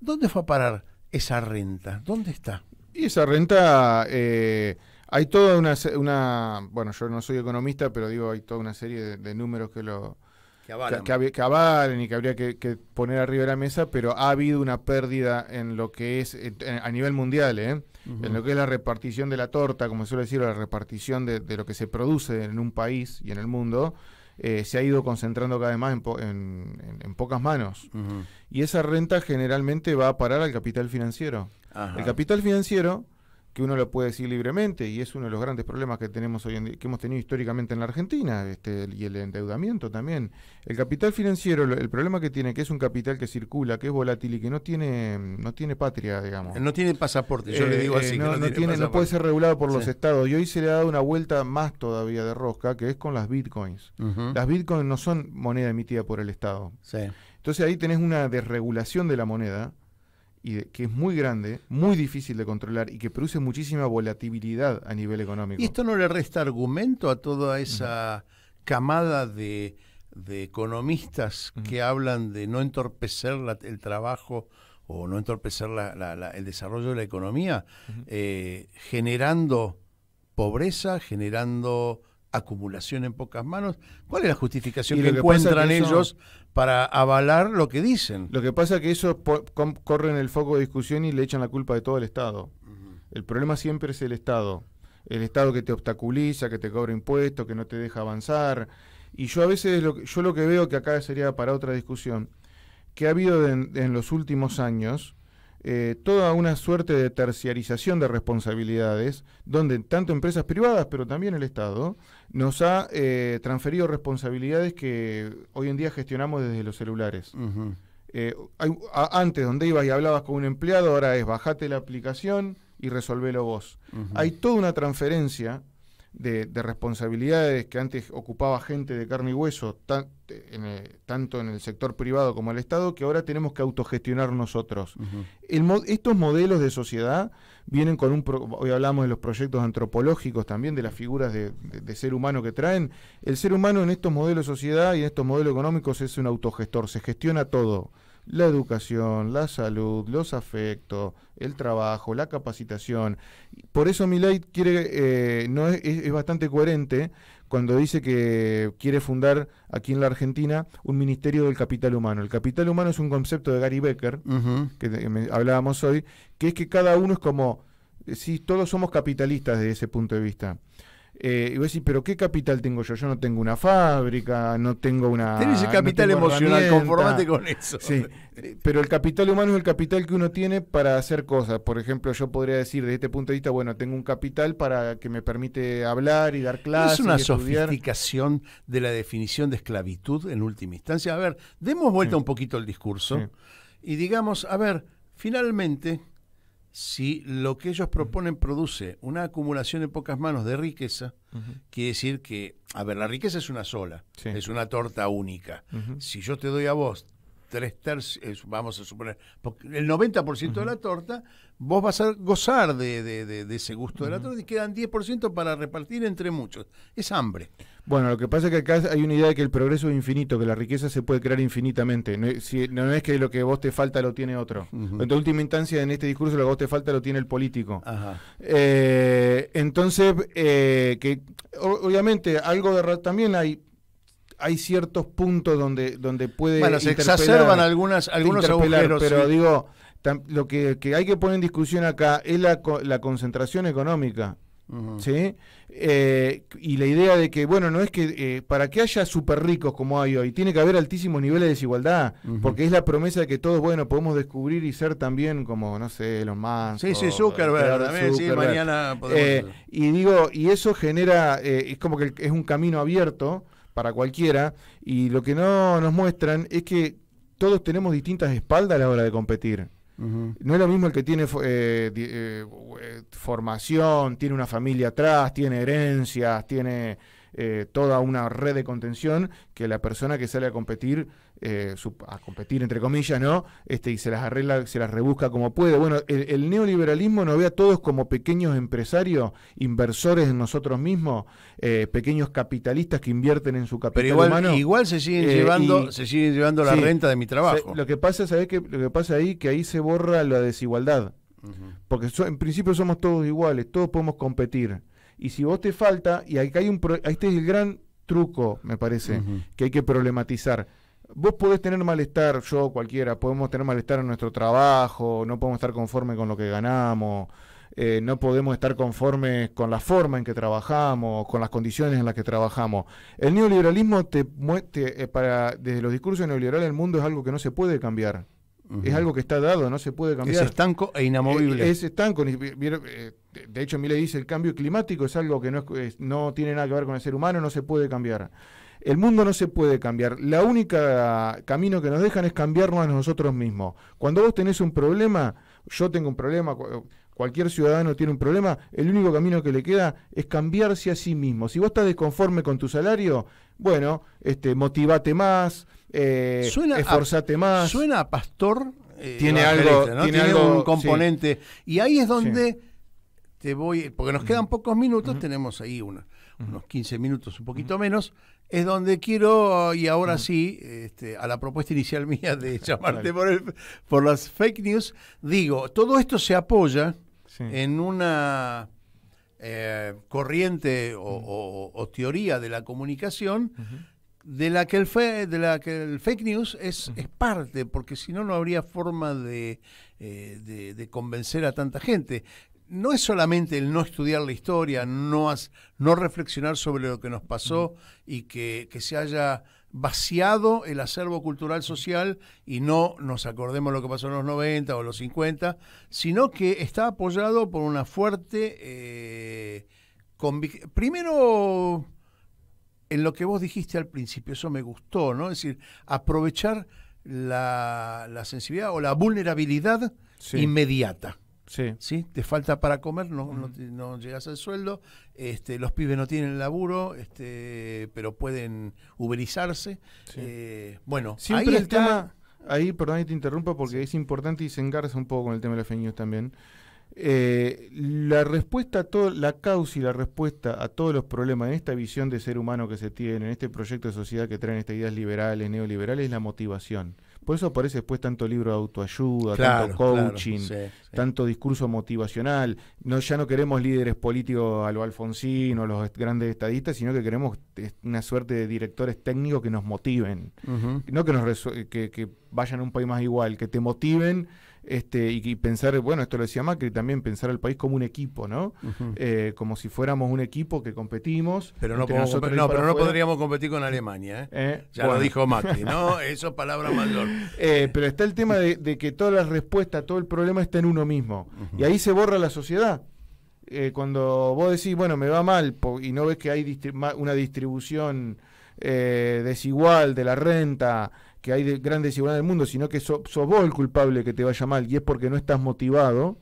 ¿Dónde fue a parar esa renta? ¿Dónde está? Y esa renta, eh, hay toda una, bueno, yo no soy economista, pero digo, hay toda una serie de, números que lo... Que avalen. Que, y que habría que, poner arriba de la mesa, pero ha habido una pérdida en lo que es, a nivel mundial, ¿eh? en lo que es la repartición de la torta, como suele decir, la repartición de, lo que se produce en un país y en el mundo, eh, se ha ido concentrando cada vez más en, pocas manos. Y esa renta generalmente va a parar al capital financiero. El capital financiero que uno lo puede decir libremente y es uno de los grandes problemas que tenemos hoy en que hemos tenido históricamente en la Argentina este, y el endeudamiento también el capital financiero el problema que tiene que es un capital que circula que es volátil y que no tiene no tiene patria digamos no tiene pasaporte yo le eh, digo eh, así no, puede ser regulado por los estados y hoy se le ha dado una vuelta más todavía de rosca que es con las bitcoins las bitcoins no son moneda emitida por el estado entonces ahí tenés una desregulación de la moneda y que es muy grande, muy difícil de controlar y que produce muchísima volatilidad a nivel económico. ¿Y esto no le resta argumento a toda esa camada de, de economistas que hablan de no entorpecer el trabajo o no entorpecer el desarrollo de la economía, eh, generando pobreza, generando acumulación en pocas manos. ¿Cuál es la justificación que, encuentran ellos para avalar lo que dicen? Lo que pasa es que eso corre en el foco de discusión y le echan la culpa de todo el Estado. El problema siempre es el Estado. El Estado que te obstaculiza, que te cobra impuestos, que no te deja avanzar. Y yo a veces, lo que, yo lo que veo que acá sería para otra discusión, que ha habido en los últimos años eh, toda una suerte de terciarización de responsabilidades, donde tanto empresas privadas, pero también el Estado, nos ha eh, transferido responsabilidades que hoy en día gestionamos desde los celulares. Eh, antes, donde ibas y hablabas con un empleado, ahora es bajate la aplicación y resolvelo vos. Hay toda una transferencia de, responsabilidades que antes ocupaba gente de carne y hueso, eh, eh, tanto en el sector privado como el Estado, que ahora tenemos que autogestionar nosotros. estos modelos de sociedad vienen con un... hoy hablamos de los proyectos antropológicos también, de las figuras de, ser humano que traen. El ser humano en estos modelos de sociedad y en estos modelos económicos es un autogestor, se gestiona todo la educación, la salud, los afectos, el trabajo, la capacitación. Por eso Milay quiere, eh, no es, es, bastante coherente cuando dice que quiere fundar aquí en la Argentina un ministerio del capital humano. El capital humano es un concepto de Gary Becker, que, hablábamos hoy, que es que cada uno es como, eh, si todos somos capitalistas desde ese punto de vista. Eh, y a decir, pero ¿qué capital tengo yo? Yo no tengo una fábrica, no tengo una... Tenés el capital emocional, conformate con eso. Sí, eh, pero el capital humano es el capital que uno tiene para hacer cosas. Por ejemplo, yo podría decir desde este punto de vista, bueno, tengo un capital para que me permite hablar y dar clases. Es una sofisticación de la definición de esclavitud en última instancia. A ver, demos vuelta un poquito el discurso y digamos, a ver, finalmente si lo que ellos proponen produce una acumulación en pocas manos de riqueza, quiere decir que, a ver, la riqueza es una sola, es una torta única. Si yo te doy a vos tres tercios, eh, vamos a suponer, el 90% de la torta, vos vas a gozar de, de, de ese gusto de la torta y quedan 10% para repartir entre muchos. Es hambre. Bueno, lo que pasa es que acá hay una idea de que el progreso es infinito, que la riqueza se puede crear infinitamente. No, es, que lo que vos te falta lo tiene otro. En tu En última instancia, en este discurso, lo que vos te falta lo tiene el político. Eh, entonces, eh, que obviamente algo de también hay hay ciertos puntos donde donde puede bueno se exacerban algunas algunos agujeros pero digo lo que, hay que poner en discusión acá es la, la concentración económica ¿Sí? Eh, y la idea de que, bueno, no es que eh, para que haya súper ricos como hay hoy, tiene que haber altísimos niveles de desigualdad, porque es la promesa de que todos, bueno, podemos descubrir y ser también como, no sé, los más. Sí, sí, Zuckerberg, también, sí, mañana eh, podemos... y digo, y eso genera, es como que es un camino abierto para cualquiera, y lo que no nos muestran es que todos tenemos distintas espaldas a la hora de competir. No es lo mismo el que tiene eh, eh, formación, tiene una familia atrás, tiene herencias, tiene eh, toda una red de contención que la persona que sale a competir, eh, a competir entre comillas, ¿no? Este, y se las arregla, se las rebusca como puede. Bueno, el, neoliberalismo nos ve a todos como pequeños empresarios, inversores en nosotros mismos, eh, pequeños capitalistas que invierten en su capital Pero igual, se siguen llevando, se siguen llevando la renta de mi trabajo. Lo que pasa, ¿sabés que lo que pasa ahí? Que ahí se borra la desigualdad. Porque en principio somos todos iguales, todos podemos competir. Y si vos te falta, y acá hay un pro, este es el gran truco, me parece, que hay que problematizar. Vos podés tener malestar, yo cualquiera, podemos tener malestar en nuestro trabajo, no podemos estar conformes con lo que ganamos, eh, no podemos estar conformes con la forma en que trabajamos, con las condiciones en las que trabajamos. El neoliberalismo, te, eh, para, desde los discursos neoliberales, el mundo es algo que no se puede cambiar. Es algo que está dado, no se puede cambiar. Es estanco e eh, inamovible. Es, estanco de hecho, le dice, el cambio climático es algo que no, no tiene nada que ver con el ser humano, no se puede cambiar. El mundo no se puede cambiar. La única camino que nos dejan es cambiarnos a nosotros mismos. Cuando vos tenés un problema, yo tengo un problema, cualquier ciudadano tiene un problema, el único camino que le queda es cambiarse a sí mismo. Si vos estás desconforme con tu salario, bueno, este, motivate más, eh, esforzate más. Suena a pastor. Eh, tiene, algo, tiene, un componente. Y ahí es donde... Este, voy, porque nos quedan pocos minutos, tenemos ahí unos 15 minutos, un poquito menos, es donde quiero, y ahora sí, este, a la propuesta inicial mía de [laughs] llamarte por, las fake news, digo, todo esto se apoya en una eh, corriente o, teoría de la comunicación de la que el de la que el fake news es, parte, porque si no no habría forma de, eh, de, convencer a tanta gente no es solamente el no estudiar la historia, no, no reflexionar sobre lo que nos pasó y que, se haya vaciado el acervo cultural social y no nos acordemos lo que pasó en los 90 o los 50, sino que está apoyado por una fuerte eh, convicción. Primero, en lo que vos dijiste al principio, eso me gustó, ¿no? Es decir, aprovechar la, sensibilidad o la vulnerabilidad inmediata. Sí. Te falta para comer, no, llegas al sueldo, este, los pibes no tienen laburo, este, pero pueden uberizarse. Eh, bueno, Siempre ahí el tema, ahí perdón que te interrumpa porque es importante y se engarza un poco con el tema de la feñios también. Eh, la respuesta a todo, la causa y la respuesta a todos los problemas en esta visión de ser humano que se tiene, en este proyecto de sociedad que traen estas ideas liberales, neoliberales, es la motivación. Por eso aparece después tanto libro de autoayuda, tanto coaching, tanto discurso motivacional. No, ya no queremos líderes políticos a lo Alfonsín o los grandes estadistas, sino que queremos una suerte de directores técnicos que nos motiven. No que nos que, que vayan a un país más igual, que te motiven este, y, pensar, bueno, esto lo decía Macri, también pensar al país como un equipo, ¿no? Eh, como si fuéramos un equipo que competimos. Pero no, pero no podríamos competir con Alemania, ¿eh? eh ya lo dijo Macri, ¿no? [laughs] Eso palabra mayor. Eh, pero está el tema de, que toda la respuesta, todo el problema está en uno mismo. Y ahí se borra la sociedad. cuando vos decís, bueno, me va mal y no ves que hay una distribución desigual de la renta, que hay de gran desigualdad en el mundo, sino que sos vos el culpable que te vaya mal y es porque no estás motivado.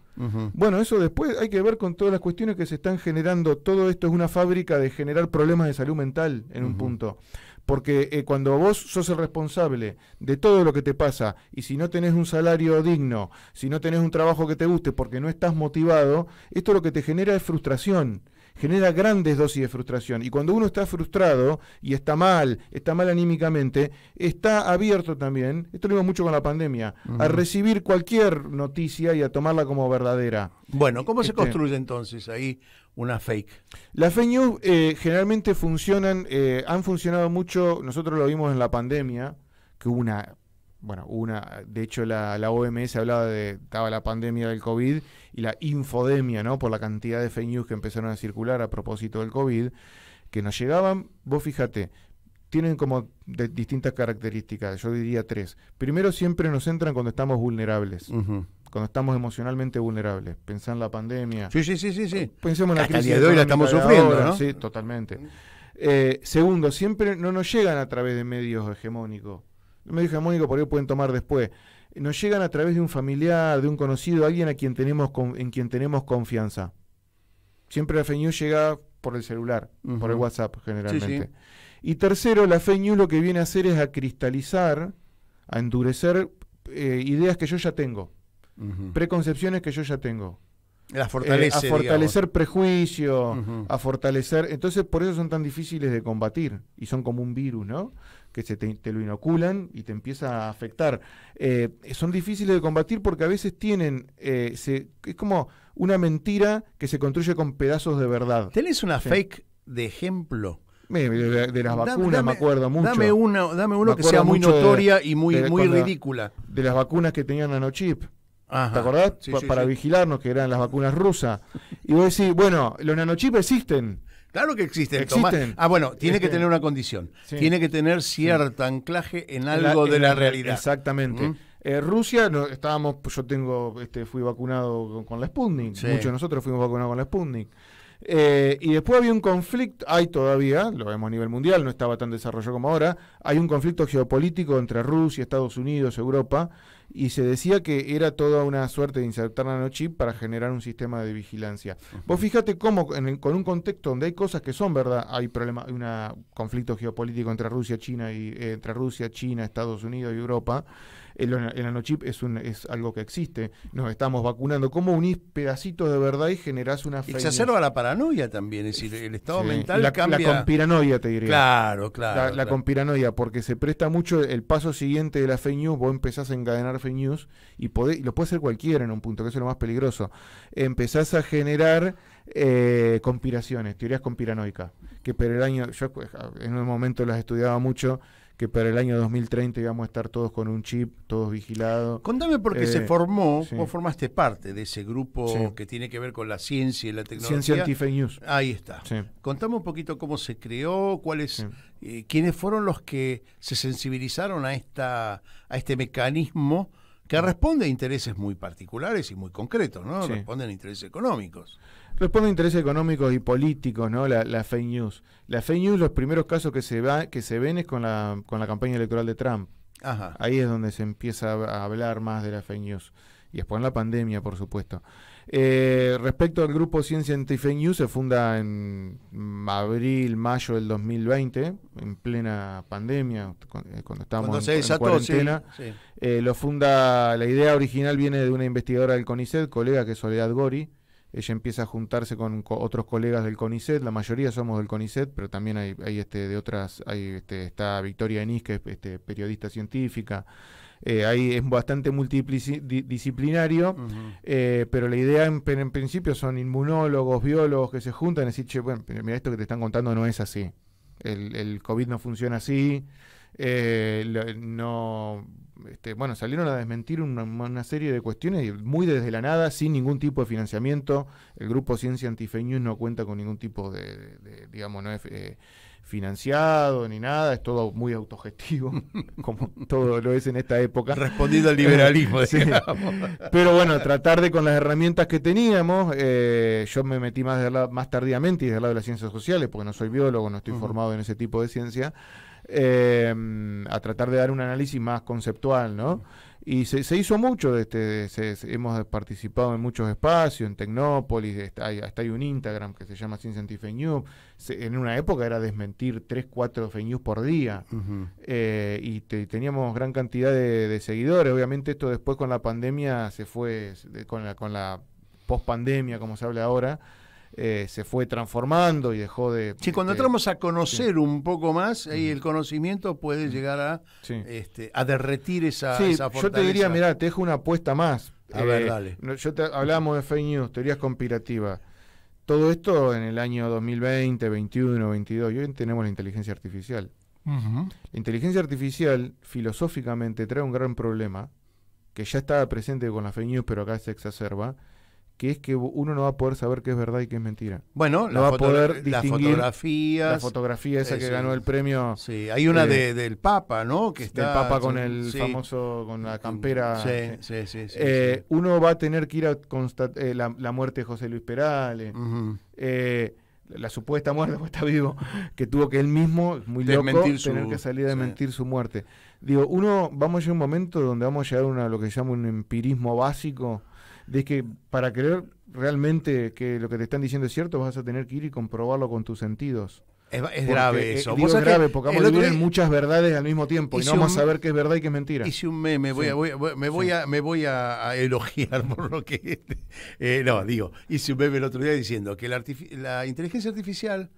Bueno, eso después hay que ver con todas las cuestiones que se están generando. Todo esto es una fábrica de generar problemas de salud mental en un punto. Porque eh, cuando vos sos el responsable de todo lo que te pasa, y si no tenés un salario digno, si no tenés un trabajo que te guste porque no estás motivado, esto lo que te genera es frustración genera grandes dosis de frustración. Y cuando uno está frustrado y está mal, está mal anímicamente, está abierto también, esto lo vimos mucho con la pandemia, a recibir cualquier noticia y a tomarla como verdadera. Bueno, ¿cómo se este, construye entonces ahí una fake? Las fake news eh, generalmente funcionan, eh, han funcionado mucho, nosotros lo vimos en la pandemia, que hubo una bueno, una, de hecho la, OMS hablaba de, estaba la pandemia del COVID y la infodemia, ¿no? Por la cantidad de fake news que empezaron a circular a propósito del COVID, que nos llegaban, vos fíjate, tienen como distintas características, yo diría tres. Primero, siempre nos entran cuando estamos vulnerables. Cuando estamos emocionalmente vulnerables, pensá en la pandemia. Sí, sí, sí, sí. sí. Pensemos en la crisis. de hoy la estamos sufriendo, ¿no? Sí, totalmente. Eh, segundo, siempre no nos llegan a través de medios hegemónicos me dije, Mónico, por ahí pueden tomar después. Nos llegan a través de un familiar, de un conocido, alguien a quien tenemos en quien tenemos confianza. Siempre la Fe llega por el celular, por el WhatsApp generalmente. Y tercero, la fe lo que viene a hacer es a cristalizar, a endurecer eh, ideas que yo ya tengo, preconcepciones que yo ya tengo. Eh, a fortalecer prejuicio, a fortalecer. Entonces, por eso son tan difíciles de combatir y son como un virus, ¿no? Que se te, lo inoculan y te empieza a afectar. Eh, son difíciles de combatir porque a veces tienen. Eh, es como una mentira que se construye con pedazos de verdad. ¿Tenés una fake de ejemplo? De, las vacunas me acuerdo mucho. Dame uno, dame uno que sea muy notoria y muy, muy ridícula. De las vacunas que tenían nanochip. ¿Te acordás? para vigilarnos, que eran las vacunas rusas. Y vos decís, bueno, los nanochips existen. Claro que existen. existen. Ah, bueno, tiene que tener una condición. Tiene que tener cierto anclaje en algo de la, realidad. Exactamente. Mm. Eh, Rusia, estábamos, yo tengo, este, fui vacunado con, la Sputnik. Muchos de nosotros fuimos vacunados con la Sputnik. Eh, y después había un conflicto, hay todavía, lo vemos a nivel mundial, no estaba tan desarrollado como ahora, hay un conflicto geopolítico entre Rusia, Estados Unidos, Europa, y se decía que era toda una suerte de insertar nanochip para generar un sistema de vigilancia. Vos fíjate cómo con un contexto donde hay cosas que son verdad, hay problema, hay un conflicto geopolítico entre Rusia, China y entre Rusia, China, Estados Unidos y Europa. El, el nanochip es, un, es algo que existe. Nos estamos vacunando. ¿Cómo unís pedacitos de verdad y generás una se Exacerba la paranoia también. Es decir, el estado mental la, cambia. La compiranoia, te diría. Claro, claro. La, claro. porque se presta mucho el paso siguiente de la fake news. Vos empezás a encadenar fake news y, lo puede ser cualquiera en un punto, que es lo más peligroso. Empezás a generar eh, conspiraciones, teorías conspiranoicas. Que el año... yo pues, en un momento las estudiaba mucho que para el año 2030 íbamos a estar todos con un chip, todos vigilados. Contame por qué se eh, formó, cómo formaste parte de ese grupo que tiene que ver con la ciencia y la tecnología. Ciencia Antifa news. Ahí está. Contame un poquito cómo se creó, cuáles, eh, quiénes fueron los que se sensibilizaron a, esta, a este mecanismo que responde a intereses muy particulares y muy concretos, ¿no? Responden a intereses económicos. Responde a intereses económicos y políticos, ¿no? La, fake news. La fake news, los primeros casos que se, va, que se ven es con la, con la campaña electoral de Trump. Ahí es donde se empieza a hablar más de la fake news. Y después en la pandemia, por supuesto. Eh, respecto al grupo Ciencia anti Fake News, se funda en abril, mayo del 2020, en plena pandemia, eh, cuando estábamos en, cuarentena. Eh, lo funda, la idea original viene de una investigadora del CONICET, colega que es Soledad Gori, ella empieza a juntarse con, otros colegas del CONICET, la mayoría somos del CONICET, pero también hay, este, de otras, hay, este, está Victoria Enís, que es este, periodista científica, eh, ahí es bastante multidisciplinario, eh, pero la idea en, principio son inmunólogos, biólogos que se juntan y decir, che, bueno, mira, esto que te están contando no es así, el, el COVID no funciona así, eh, no este, bueno, salieron a desmentir una, serie de cuestiones muy desde la nada, sin ningún tipo de financiamiento. El grupo Ciencia News no cuenta con ningún tipo de, digamos, no es eh, financiado ni nada, es todo muy autogestivo, [laughs] como todo lo es en esta época. Respondido al liberalismo, [laughs] Pero bueno, tratar de con las herramientas que teníamos, eh, yo me metí más, de más tardíamente y desde el lado de las ciencias sociales, porque no soy biólogo, no estoy formado en ese tipo de ciencia. Em, a tratar de dar un análisis más conceptual, ¿no? Y se, hizo mucho, de este, hemos participado en muchos espacios, en Tecnópolis, hasta hay un Instagram que se llama Sin Scientific News. en una época era desmentir 3, 4 Fe news por día eh, y teníamos gran cantidad de, seguidores. Obviamente esto después con la pandemia se fue, con la post pandemia, como se habla ahora, eh, se fue transformando y dejó de... Sí, cuando este, entramos a conocer un poco más, ahí el conocimiento puede llegar este, a, derretir esa, sí, Yo te diría, mira, te dejo una apuesta más. A ver, eh, dale. Yo te, hablábamos de fake news, teorías conspirativas. Todo esto en el año 2020, 21, 22, y hoy tenemos la inteligencia artificial. La inteligencia artificial filosóficamente trae un gran problema que ya estaba presente con la fake news, pero acá se exacerba, que es que uno no va a poder saber qué es verdad y qué es mentira. Bueno, la va la fotografía esa que ganó el premio. Sí, hay una eh, de, del Papa, ¿no? Que está, del Papa con el famoso, con la mm, campera. Sí, sí, eh, sí. uno va a tener que ir a eh, la, muerte de José Luis Perales. la supuesta muerte, [laughs] pues está vivo, que tuvo que él mismo, muy de loco, tener que salir a mentir su muerte. Digo, uno, vamos a llegar a un momento donde vamos a llegar a una, lo que se llama un empirismo básico, de que para creer realmente que lo que te están diciendo es cierto, vas a tener que ir y comprobarlo con tus sentidos. Es, grave eh, eso. Digo, es grave porque vamos a vivir en muchas verdades al mismo tiempo y, no vamos a saber qué es verdad y qué es mentira. Hice un meme, voy me voy, a, me voy elogiar [laughs] por lo que... Eh, no, digo, hice un meme el otro día diciendo que la inteligencia artificial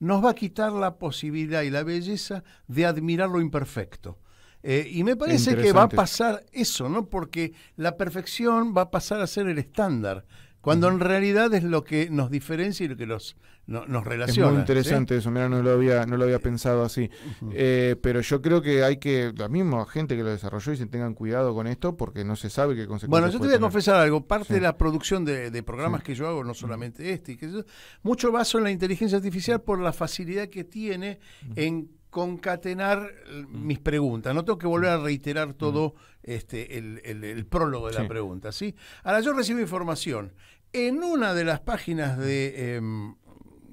nos va a quitar la posibilidad y la belleza de admirar lo imperfecto. Eh, y me parece que va a pasar eso, ¿no? Porque la perfección va a pasar a ser el estándar, cuando en realidad es lo que nos diferencia y lo que los, nos relaciona. Es muy interesante eso, mira, no lo había, no lo había pensado así. Eh, pero yo creo que hay que, la misma gente que lo desarrolló, y se tengan cuidado con esto, porque no se sabe qué consecuencias. Bueno, yo te voy a confesar algo, parte de la producción de, programas que yo hago, no solamente este, que yo, mucho baso en la inteligencia artificial por la facilidad que tiene en concatenar mm, mis preguntas. No tengo que volver a reiterar mm. todo este, el, prólogo de la pregunta. ¿sí? Ahora, yo recibo información. En una de las páginas de em,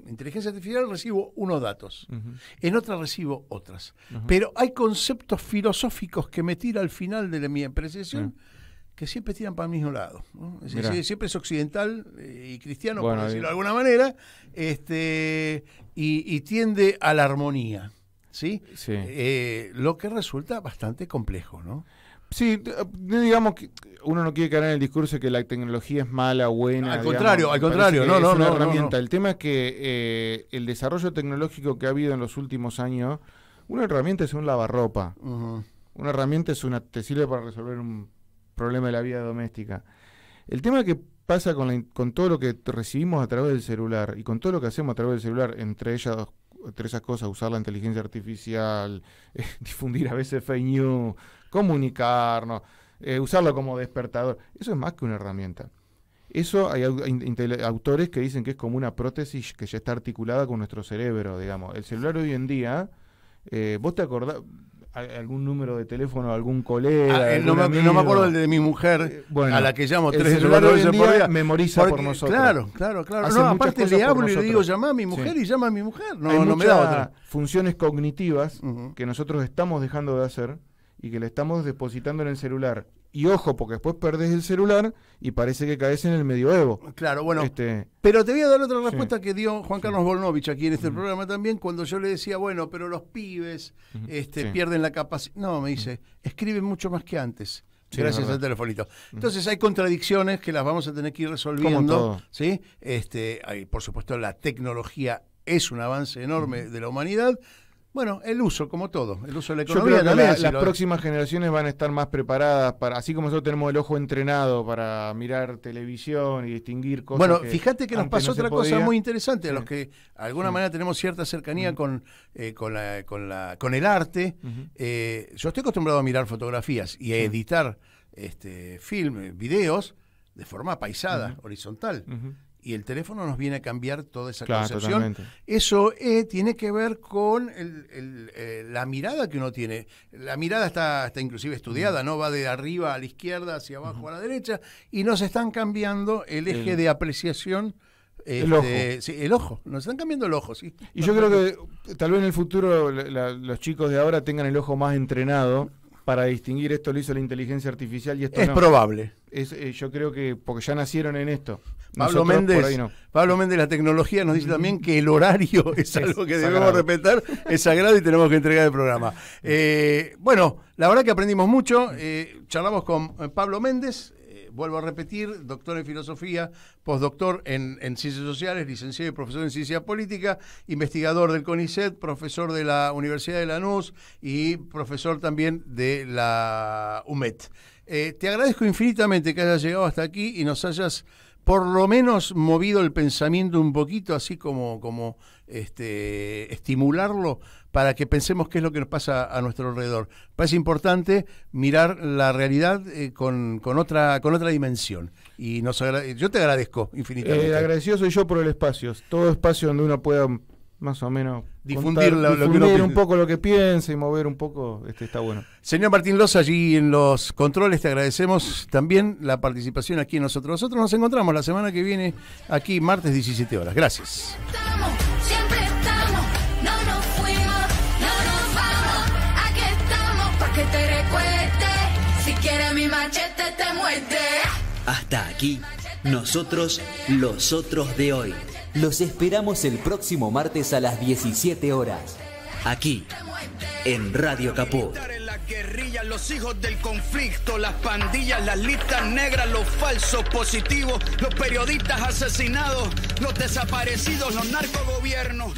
inteligencia artificial recibo unos datos, en otra recibo otras. Pero hay conceptos filosóficos que me tira al final de mi apreciación. que siempre tiran para el mismo lado. siempre es occidental eh, y cristiano, por decirlo de alguna manera, este, y, tiende a la armonía. ¿sí? sí. Eh, lo que resulta bastante complejo, ¿no? Sí, eh, digamos que uno no quiere caer en el discurso de que la tecnología es mala, buena. Al contrario, al contrario, no, no, es una herramienta. El tema es que eh, el desarrollo tecnológico que ha habido en los últimos años, una herramienta es un lavarropa. Una herramienta es una te sirve para resolver un problema de la vida doméstica. El tema que pasa con, la, con todo lo que recibimos a través del celular y con todo lo que hacemos a través del celular, entre ellas dos entre esas cosas, usar la inteligencia artificial, [laughs] eh, difundir a veces fake news, comunicarnos, eh, usarlo como despertador. Eso es más que una herramienta. Eso hay autores que dicen que es como una prótesis que ya está articulada con nuestro cerebro, digamos. El celular hoy en día, eh, vos te acordás, algún número de teléfono algún colega. Ah, no, me, acuerdo el de mi mujer, eh, a la que llamo tres celular veces por día. Memoriza por nosotros. Claro, claro, claro. aparte le hablo y le digo, llama a mi mujer y llama a mi mujer. No, no me da otra. Funciones cognitivas que nosotros estamos dejando de hacer y que le estamos depositando en el celular y ojo, porque después perdés el celular y parece que caes en el medioevo. Claro, bueno. Este, pero te voy a dar otra respuesta que dio Juan Carlos Bolnovich aquí en este programa también, cuando yo le decía, bueno, pero los pibes este, pierden la capacidad. No, me dice, escriben mucho más que antes. Gracias al telefonito. Entonces hay contradicciones que las vamos a tener que ir resolviendo. ¿sí? Este, por supuesto, la tecnología es un avance enorme de la humanidad, bueno, el uso, como todo, el uso de la economía. Yo las próximas generaciones van a estar más preparadas para, así como nosotros tenemos el ojo entrenado para mirar televisión y distinguir cosas. Bueno, fíjate que nos pasó otra cosa muy interesante, a los que de alguna manera tenemos cierta cercanía mm. con, eh, con, la, con, el arte. Eh, yo estoy acostumbrado a mirar fotografías y a editar este, film, eh, videos de forma paisada, horizontal y el teléfono nos viene a cambiar toda esa concepción. Eso eh, tiene que ver con eh, la mirada que uno tiene. La mirada está, está inclusive estudiada, ¿no? Va de arriba a la izquierda, hacia abajo a la derecha, y nos están cambiando el eje de apreciación. Este, el ojo. el ojo. Nos están cambiando el ojo, sí. Y yo creo que tal vez en el futuro los chicos de ahora tengan el ojo más entrenado para distinguir esto lo hizo la inteligencia artificial y esto es probable. Eh, yo creo que porque ya nacieron en esto. Pablo Méndez, Pablo Méndez, la tecnología nos dice también que el horario [laughs] es algo que debemos respetar, es sagrado y tenemos que entregar el programa. Eh, bueno, la verdad que aprendimos mucho, eh, charlamos con Pablo Méndez, vuelvo a repetir, doctor en filosofía, postdoctor en, ciencias sociales, licenciado y profesor en ciencias política, investigador del CONICET, profesor de la Universidad de Lanús y profesor también de la UMET. Eh, te agradezco infinitamente que hayas llegado hasta aquí y nos hayas por lo menos movido el pensamiento un poquito, así como, como este, estimularlo para que pensemos qué es lo que nos pasa a nuestro alrededor. Parece importante mirar la realidad eh, con, otra, con otra dimensión. Y yo te agradezco infinitamente. Eh, agradecido soy yo por el espacio. Todo espacio donde uno pueda más o menos difundir, lo, que un poco lo que piensa y mover un poco, este está bueno. Señor Martín Loza, allí en los controles, te agradecemos también la participación aquí nosotros. Nosotros nos encontramos la semana que viene aquí, martes 17 horas. Gracias. Hasta aquí, nosotros, los otros de hoy. Los esperamos el próximo martes a las 17 horas, aquí, en Radio capó En la guerrilla, los hijos del conflicto, las pandillas, las listas negras, los falsos positivos, los periodistas asesinados, los desaparecidos, los narcogobiernos.